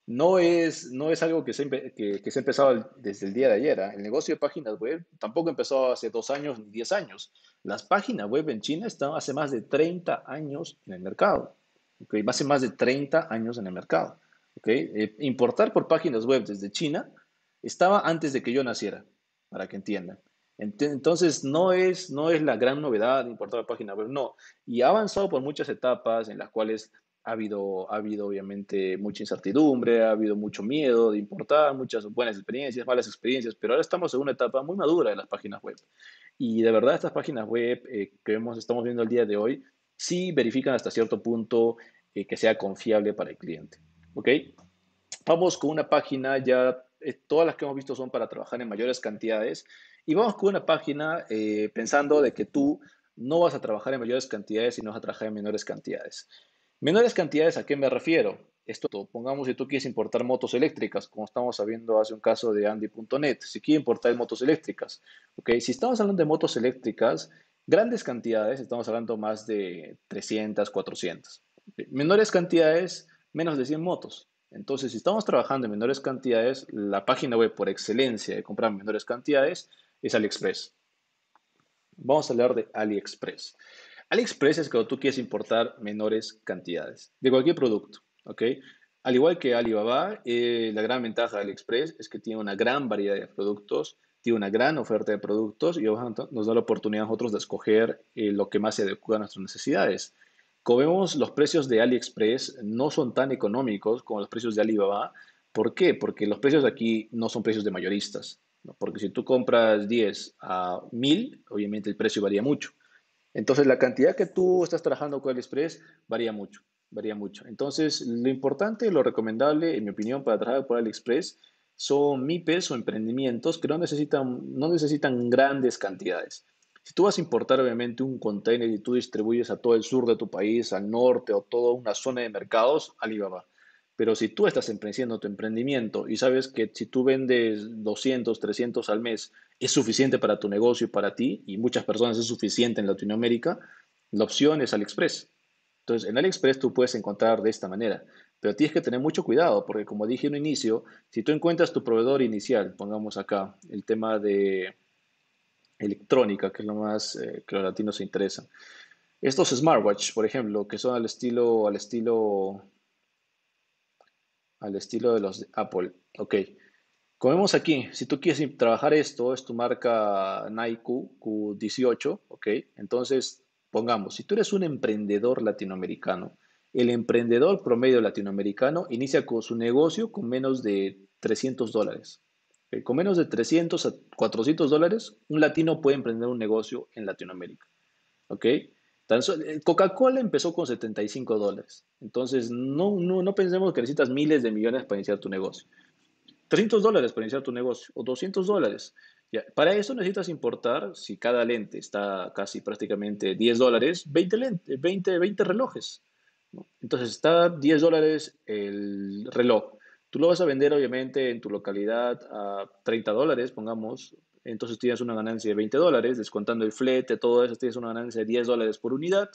no es, no es algo que se, que, se ha empezado desde el día de ayer. ¿ah? El negocio de páginas web tampoco empezó hace dos años ni diez años. Las páginas web en China están hace más de 30 años en el mercado. ¿okay? Hace más de 30 años en el mercado. Eh, importar por páginas web desde China estaba antes de que yo naciera, para que entiendan. Entonces, no es, no es la gran novedad importar páginas web, no. Y ha avanzado por muchas etapas en las cuales ha habido, ha habido obviamente mucha incertidumbre, ha habido mucho miedo de importar, muchas buenas experiencias, malas experiencias, pero ahora estamos en una etapa muy madura de las páginas web. Y de verdad estas páginas web eh, que vemos, estamos viendo el día de hoy sí verifican hasta cierto punto eh, que sea confiable para el cliente. ¿Ok? Vamos con una página ya, eh, todas las que hemos visto son para trabajar en mayores cantidades y vamos con una página pensando de que tú no vas a trabajar en mayores cantidades, sino vas a trabajar en menores cantidades. Menores cantidades, ¿a qué me refiero? Esto, pongamos si tú quieres importar motos eléctricas, como estamos sabiendo hace un caso de Andy.net, si quieres importar motos eléctricas, ¿ok? Si estamos hablando de motos eléctricas, grandes cantidades, estamos hablando más de 300, 400. Menores cantidades, menos de 100 motos. Entonces, si estamos trabajando en menores cantidades, la página web por excelencia de comprar menores cantidades es AliExpress. Vamos a hablar de AliExpress. AliExpress es cuando tú quieres importar menores cantidades de cualquier producto, ¿ok? Al igual que Alibaba, eh, la gran ventaja de AliExpress es que tiene una gran variedad de productos, tiene una gran oferta de productos y nos da la oportunidad a nosotros de escoger eh, lo que más se adecua a nuestras necesidades. Como vemos, los precios de AliExpress no son tan económicos como los precios de Alibaba. ¿Por qué? Porque los precios de aquí no son precios de mayoristas. Porque si tú compras 10 a 1000, obviamente el precio varía mucho. Entonces, la cantidad que tú estás trabajando con AliExpress varía mucho, varía mucho. Entonces, lo importante, lo recomendable, en mi opinión, para trabajar por AliExpress son MIPES o emprendimientos que no necesitan, no necesitan grandes cantidades. Si tú vas a importar obviamente un container y tú distribuyes a todo el sur de tu país, al norte o toda una zona de mercados, Alibaba. Pero si tú estás emprendiendo tu emprendimiento y sabes que si tú vendes 200, 300 al mes es suficiente para tu negocio y para ti, y muchas personas es suficiente en Latinoamérica, la opción es AliExpress. Entonces, en AliExpress tú puedes encontrar de esta manera, pero tienes que tener mucho cuidado porque como dije en un inicio, si tú encuentras tu proveedor inicial, pongamos acá el tema de electrónica, que es lo más eh, que los latinos se interesan. Estos smartwatch, por ejemplo, que son al estilo, al estilo al estilo de los de Apple. Ok. Comemos aquí, si tú quieres trabajar esto, es tu marca Nike Q, 18 ok. Entonces, pongamos, si tú eres un emprendedor latinoamericano, el emprendedor promedio latinoamericano inicia con su negocio con menos de 300 dólares. Con menos de 300 a 400 dólares, un latino puede emprender un negocio en Latinoamérica. ¿ok? Eh, Coca-Cola empezó con 75 dólares. Entonces, no, no, no pensemos que necesitas miles de millones para iniciar tu negocio. 300 dólares para iniciar tu negocio o 200 dólares. Para eso necesitas importar, si cada lente está casi prácticamente 10 dólares, 20, lentes, 20, relojes. Entonces está 10 dólares el reloj. Tú lo vas a vender obviamente en tu localidad a 30 dólares, pongamos, entonces tienes una ganancia de 20 dólares, descontando el flete, todo eso, tienes una ganancia de 10 dólares por unidad,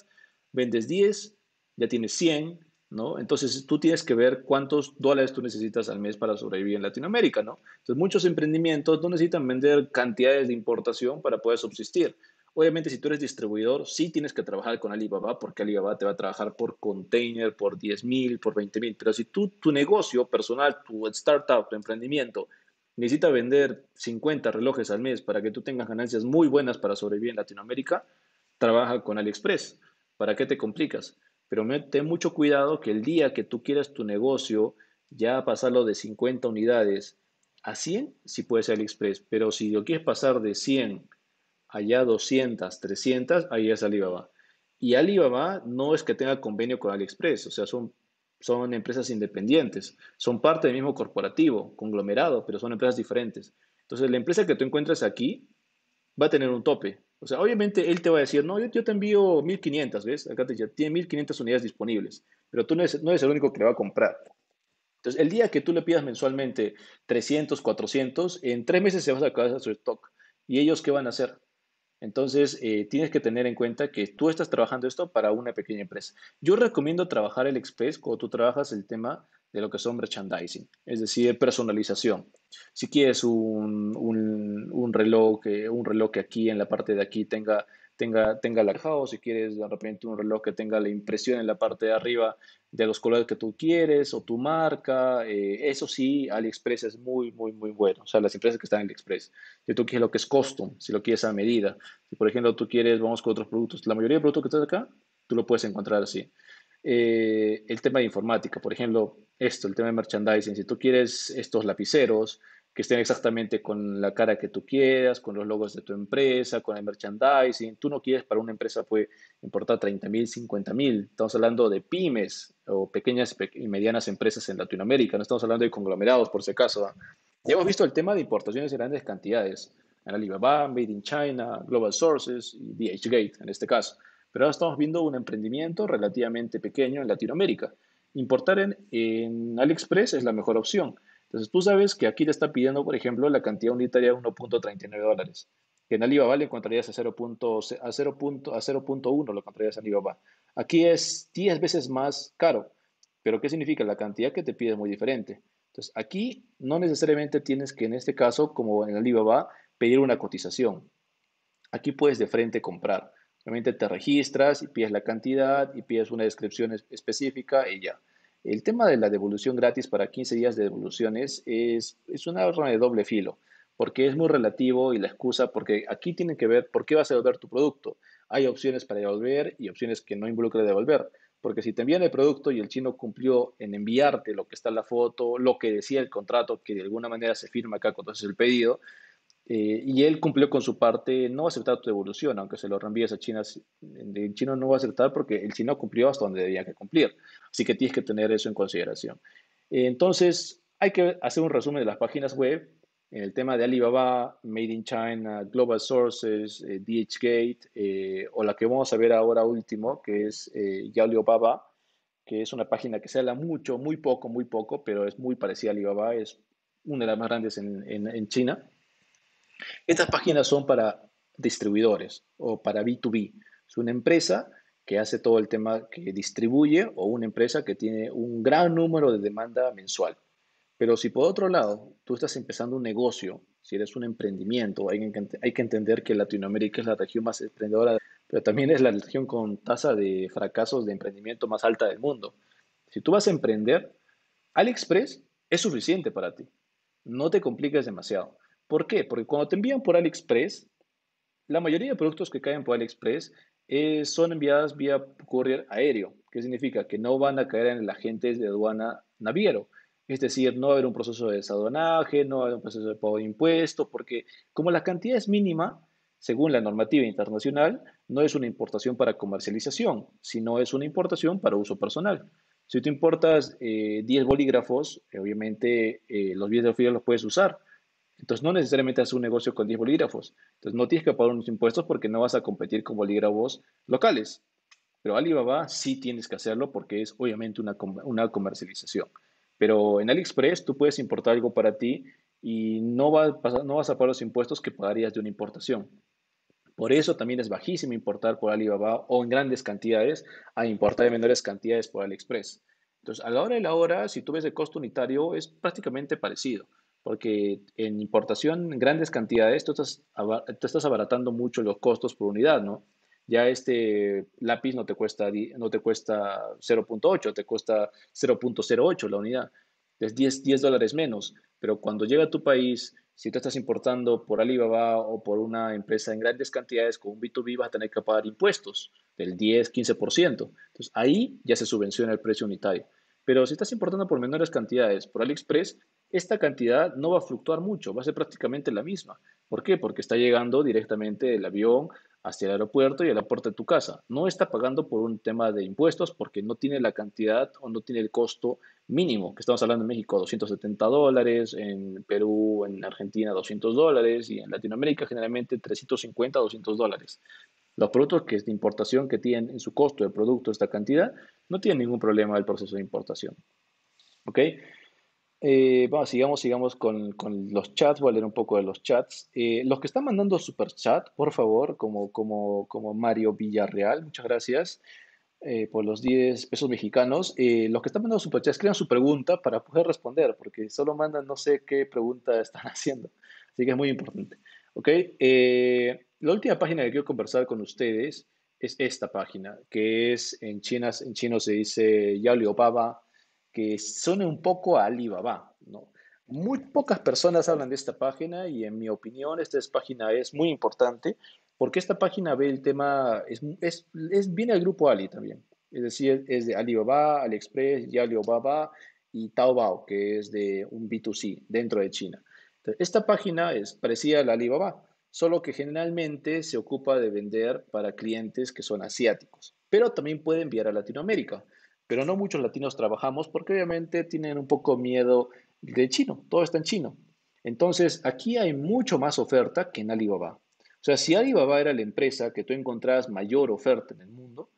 vendes 10, ya tienes 100, ¿no? Entonces tú tienes que ver cuántos dólares tú necesitas al mes para sobrevivir en Latinoamérica, ¿no? Entonces muchos emprendimientos no necesitan vender cantidades de importación para poder subsistir. Obviamente si tú eres distribuidor, sí tienes que trabajar con Alibaba porque Alibaba te va a trabajar por container, por 10 mil, por 20 mil, pero si tú, tu negocio personal, tu startup, tu emprendimiento, necesita vender 50 relojes al mes para que tú tengas ganancias muy buenas para sobrevivir en Latinoamérica, trabaja con AliExpress. ¿Para qué te complicas? Pero ten mucho cuidado que el día que tú quieras tu negocio ya pasarlo de 50 unidades a 100, sí puede ser AliExpress, pero si lo quieres pasar de 100 allá 200, 300, ahí es Alibaba. Y Alibaba no es que tenga convenio con AliExpress, o sea, son son empresas independientes, son parte del mismo corporativo, conglomerado, pero son empresas diferentes. Entonces, la empresa que tú encuentras aquí va a tener un tope. O sea, obviamente él te va a decir, no, yo, te envío 1500, ¿ves? Acá te dice, tiene 1500 unidades disponibles, pero tú no eres, no el único que le va a comprar. Entonces, el día que tú le pidas mensualmente 300, 400, en tres meses se va a sacar su stock. ¿Y ellos qué van a hacer? Entonces, eh, tienes que tener en cuenta que tú estás trabajando esto para una pequeña empresa. Yo recomiendo trabajar el Express cuando tú trabajas el tema de lo que son merchandising, es decir, personalización. Si quieres un, un, un reloj, un reloj que aquí en la parte de aquí tenga tenga, tenga si quieres de repente un reloj que tenga la impresión en la parte de arriba de los colores que tú quieres o tu marca. Eh, eso sí, AliExpress es muy, muy, muy bueno. O sea, las empresas que están en AliExpress. Si tú quieres lo que es custom, si lo quieres a medida. Si, por ejemplo, tú quieres, vamos con otros productos. La mayoría de productos que estás acá, tú lo puedes encontrar así. Eh, el tema de informática, por ejemplo, esto, el tema de merchandising. Si tú quieres estos lapiceros, que estén exactamente con la cara que tú quieras, con los logos de tu empresa, con el merchandising. Tú no quieres para una empresa puede importar 30 mil, 50 mil. Estamos hablando de pymes o pequeñas y medianas empresas en Latinoamérica. No estamos hablando de conglomerados, por si acaso. Ya hemos visto el tema de importaciones de grandes cantidades. En Alibaba, Made in China, Global Sources y DHgate en este caso. Pero ahora estamos viendo un emprendimiento relativamente pequeño en Latinoamérica. Importar en, en AliExpress es la mejor opción entonces tú sabes que aquí te está pidiendo, por ejemplo, la cantidad unitaria de 1.39 dólares. Que en Alibaba le encontrarías a 0.1, a 0 a lo encontrarías en Alibaba. Aquí es 10 veces más caro. Pero ¿qué significa? La cantidad que te pide es muy diferente. Entonces aquí no necesariamente tienes que, en este caso, como en Alibaba, pedir una cotización. Aquí puedes de frente comprar. Realmente te registras y pides la cantidad y pides una descripción específica y ya. El tema de la devolución gratis para 15 días de devoluciones es, es una arma de doble filo, porque es muy relativo y la excusa, porque aquí tienen que ver por qué vas a devolver tu producto. Hay opciones para devolver y opciones que no involucran devolver, porque si te envían el producto y el chino cumplió en enviarte lo que está en la foto, lo que decía el contrato, que de alguna manera se firma acá cuando haces el pedido, eh, y él cumplió con su parte, no va a aceptar tu devolución, aunque se lo reenvíes a China. El chino no va a aceptar porque el chino cumplió hasta donde debía que cumplir. Así que tienes que tener eso en consideración. entonces, hay que hacer un resumen de las páginas web. En el tema de Alibaba, Made in China, Global Sources, eh, DHgate, eh, o la que vamos a ver ahora último, que es Baba, que es una página que se habla mucho, muy poco, muy poco, pero es muy parecida a Alibaba, es una de las más grandes en, en China. Estas páginas son para distribuidores o para B2B. Es una empresa que hace todo el tema que distribuye o una empresa que tiene un gran número de demanda mensual. Pero si por otro lado tú estás empezando un negocio, si eres un emprendimiento, hay que, entender que Latinoamérica es la región más emprendedora, pero también es la región con tasa de fracasos de emprendimiento más alta del mundo. Si tú vas a emprender, AliExpress es suficiente para ti. No te compliques demasiado. ¿Por qué? Porque cuando te envían por AliExpress, la mayoría de productos que caen por AliExpress eh, son enviadas vía courier aéreo, que significa que no van a caer en el agente de aduana naviero. Es decir, no va a haber un proceso de desaduanaje, no va a haber un proceso de pago de impuestos, porque como la cantidad es mínima, según la normativa internacional, no es una importación para comercialización, sino es una importación para uso personal. Si tú importas 10 eh, bolígrafos, eh, obviamente eh, los 10 bolígrafos los puedes usar, entonces no necesariamente haces un negocio con 10 bolígrafos. Entonces no tienes que pagar unos impuestos porque no vas a competir con bolígrafos locales. Pero Alibaba sí tienes que hacerlo porque es obviamente una, comercialización. Pero en AliExpress tú puedes importar algo para ti y no, no vas a pagar los impuestos que pagarías de una importación. Por eso también es bajísimo importar por Alibaba o en grandes cantidades a importar en menores cantidades por AliExpress. Entonces, a la hora de la hora, si tú ves el costo unitario, es prácticamente parecido porque en importación en grandes cantidades tú estás, estás abaratando mucho los costos por unidad, ¿no? Ya este lápiz no te cuesta, no te cuesta 0.8, te cuesta 0.08 la unidad, es 10, 10 dólares menos, pero cuando llega a tu país, si tú estás importando por Alibaba o por una empresa en grandes cantidades con un B2B vas a tener que pagar impuestos del 10, 15%, entonces ahí ya se subvenciona el precio unitario. Pero si estás importando por menores cantidades, por AliExpress, esta cantidad no va a fluctuar mucho, va a ser prácticamente la misma. ¿Por qué? Porque está llegando directamente el avión hacia el aeropuerto y a la puerta de tu casa. No está pagando por un tema de impuestos porque no tiene la cantidad o no tiene el costo mínimo, que estamos hablando en México 270 dólares, en Perú, en Argentina 200 dólares y en Latinoamérica generalmente 350 200 dólares. Los productos que es de importación que tienen en su costo de producto esta cantidad no tienen ningún problema del proceso de importación. ¿Ok? vamos, eh, sigamos, sigamos con, los chats, voy a leer un poco de los chats. Eh, los que están mandando super chat, por favor, como, como, como Mario Villarreal, muchas gracias eh, por los 10 pesos mexicanos. los que están mandando super chat, escriban su pregunta para poder responder, porque solo mandan no sé qué pregunta están haciendo. Así que es muy importante. ¿Ok? la última página que quiero conversar con ustedes es esta página, que es en, chinas, en chino se dice Yao Liobaba que suene un poco a Alibaba, ¿no? Muy pocas personas hablan de esta página y en mi opinión esta página es muy importante porque esta página ve el tema, es, es, viene al grupo Ali también, es decir, es de Alibaba, AliExpress, y Alibaba y Taobao, que es de un B2C dentro de China. esta página es parecida a la Alibaba, solo que generalmente se ocupa de vender para clientes que son asiáticos, pero también puede enviar a Latinoamérica pero no muchos latinos trabajamos porque obviamente tienen un poco miedo de chino, todo está en chino. Entonces, aquí hay mucho más oferta que en Alibaba. O sea, si Alibaba era la empresa que tú encontrabas mayor oferta en el mundo,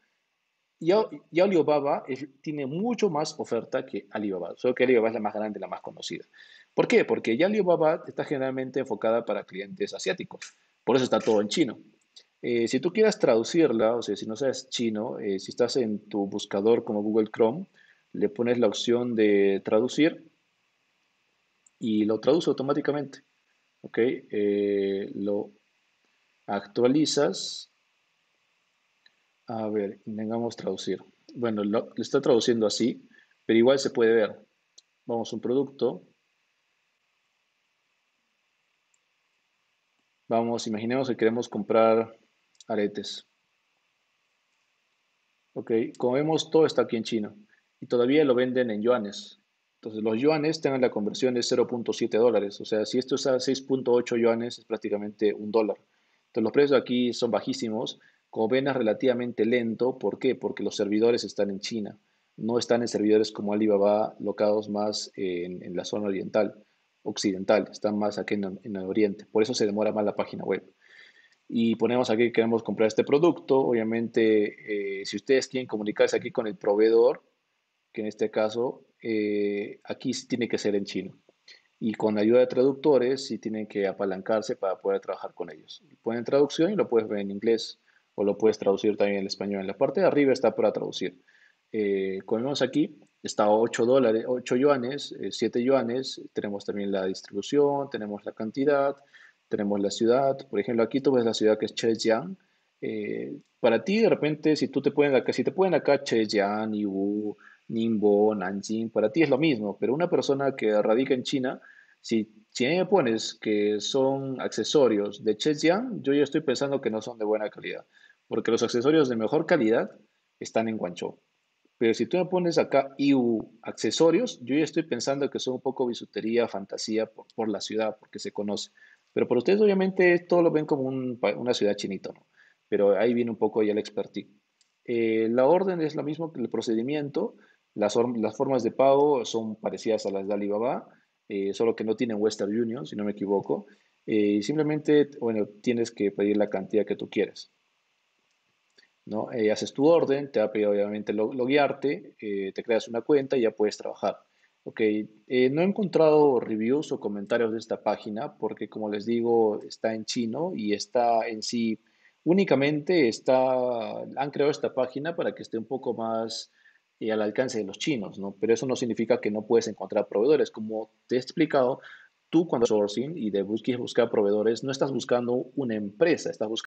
ya, ya Alibaba tiene mucho más oferta que Alibaba. Solo que Alibaba es la más grande, la más conocida. ¿Por qué? Porque ya Alibaba está generalmente enfocada para clientes asiáticos. Por eso está todo en chino. Eh, si tú quieras traducirla, o sea, si no sabes chino, eh, si estás en tu buscador como Google Chrome, le pones la opción de traducir y lo traduce automáticamente. ¿Ok? Eh, lo actualizas. A ver, a traducir. Bueno, lo, está traduciendo así, pero igual se puede ver. Vamos a un producto. Vamos, imaginemos que queremos comprar aretes. Ok, como vemos, todo está aquí en China y todavía lo venden en yuanes. Entonces, los yuanes tienen la conversión de 0.7 dólares. O sea, si esto es a 6.8 yuanes, es prácticamente un dólar. Entonces, los precios aquí son bajísimos. Como es relativamente lento. ¿Por qué? Porque los servidores están en China. No están en servidores como Alibaba, locados más en, la zona oriental, occidental. Están más aquí en, en el oriente. Por eso se demora más la página web y ponemos aquí queremos comprar este producto. Obviamente, eh, si ustedes quieren comunicarse aquí con el proveedor, que en este caso eh, aquí tiene que ser en chino. Y con la ayuda de traductores, sí tienen que apalancarse para poder trabajar con ellos. Ponen traducción y lo puedes ver en inglés o lo puedes traducir también en español. En la parte de arriba está para traducir. Eh, vemos aquí, está 8 dólares, 8 yuanes, 7 eh, yuanes. Tenemos también la distribución, tenemos la cantidad, tenemos la ciudad, por ejemplo, aquí tú ves la ciudad que es Chejiang. Eh, para ti, de repente, si, tú te pones acá, si te ponen acá Zhejiang, Yiwu, Ningbo, Nanjing, para ti es lo mismo, pero una persona que radica en China, si, si me pones que son accesorios de Chejiang, yo ya estoy pensando que no son de buena calidad, porque los accesorios de mejor calidad están en Guangzhou. Pero si tú me pones acá IU accesorios, yo ya estoy pensando que son un poco bisutería, fantasía por la ciudad, porque se conoce. Pero por ustedes obviamente todo lo ven como una ciudad chinito, ¿no? Pero ahí viene un poco ya el expertise. Eh, la orden es lo mismo que el procedimiento, las, las, formas de pago son parecidas a las de Alibaba, eh, solo que no tienen Western Union, si no me equivoco. Eh, y simplemente, bueno, tienes que pedir la cantidad que tú quieres. ¿no? haces tu orden, te va a pedir obviamente loguearte, te creas una cuenta y ya puedes trabajar. Ok, eh, no he encontrado reviews o comentarios de esta página porque como les digo está en chino y está en sí únicamente está, han creado esta página para que esté un poco más eh, al alcance de los chinos, ¿no? Pero eso no significa que no puedes encontrar proveedores. Como te he explicado, tú cuando sourcing y de buscar proveedores no estás buscando una empresa, estás buscando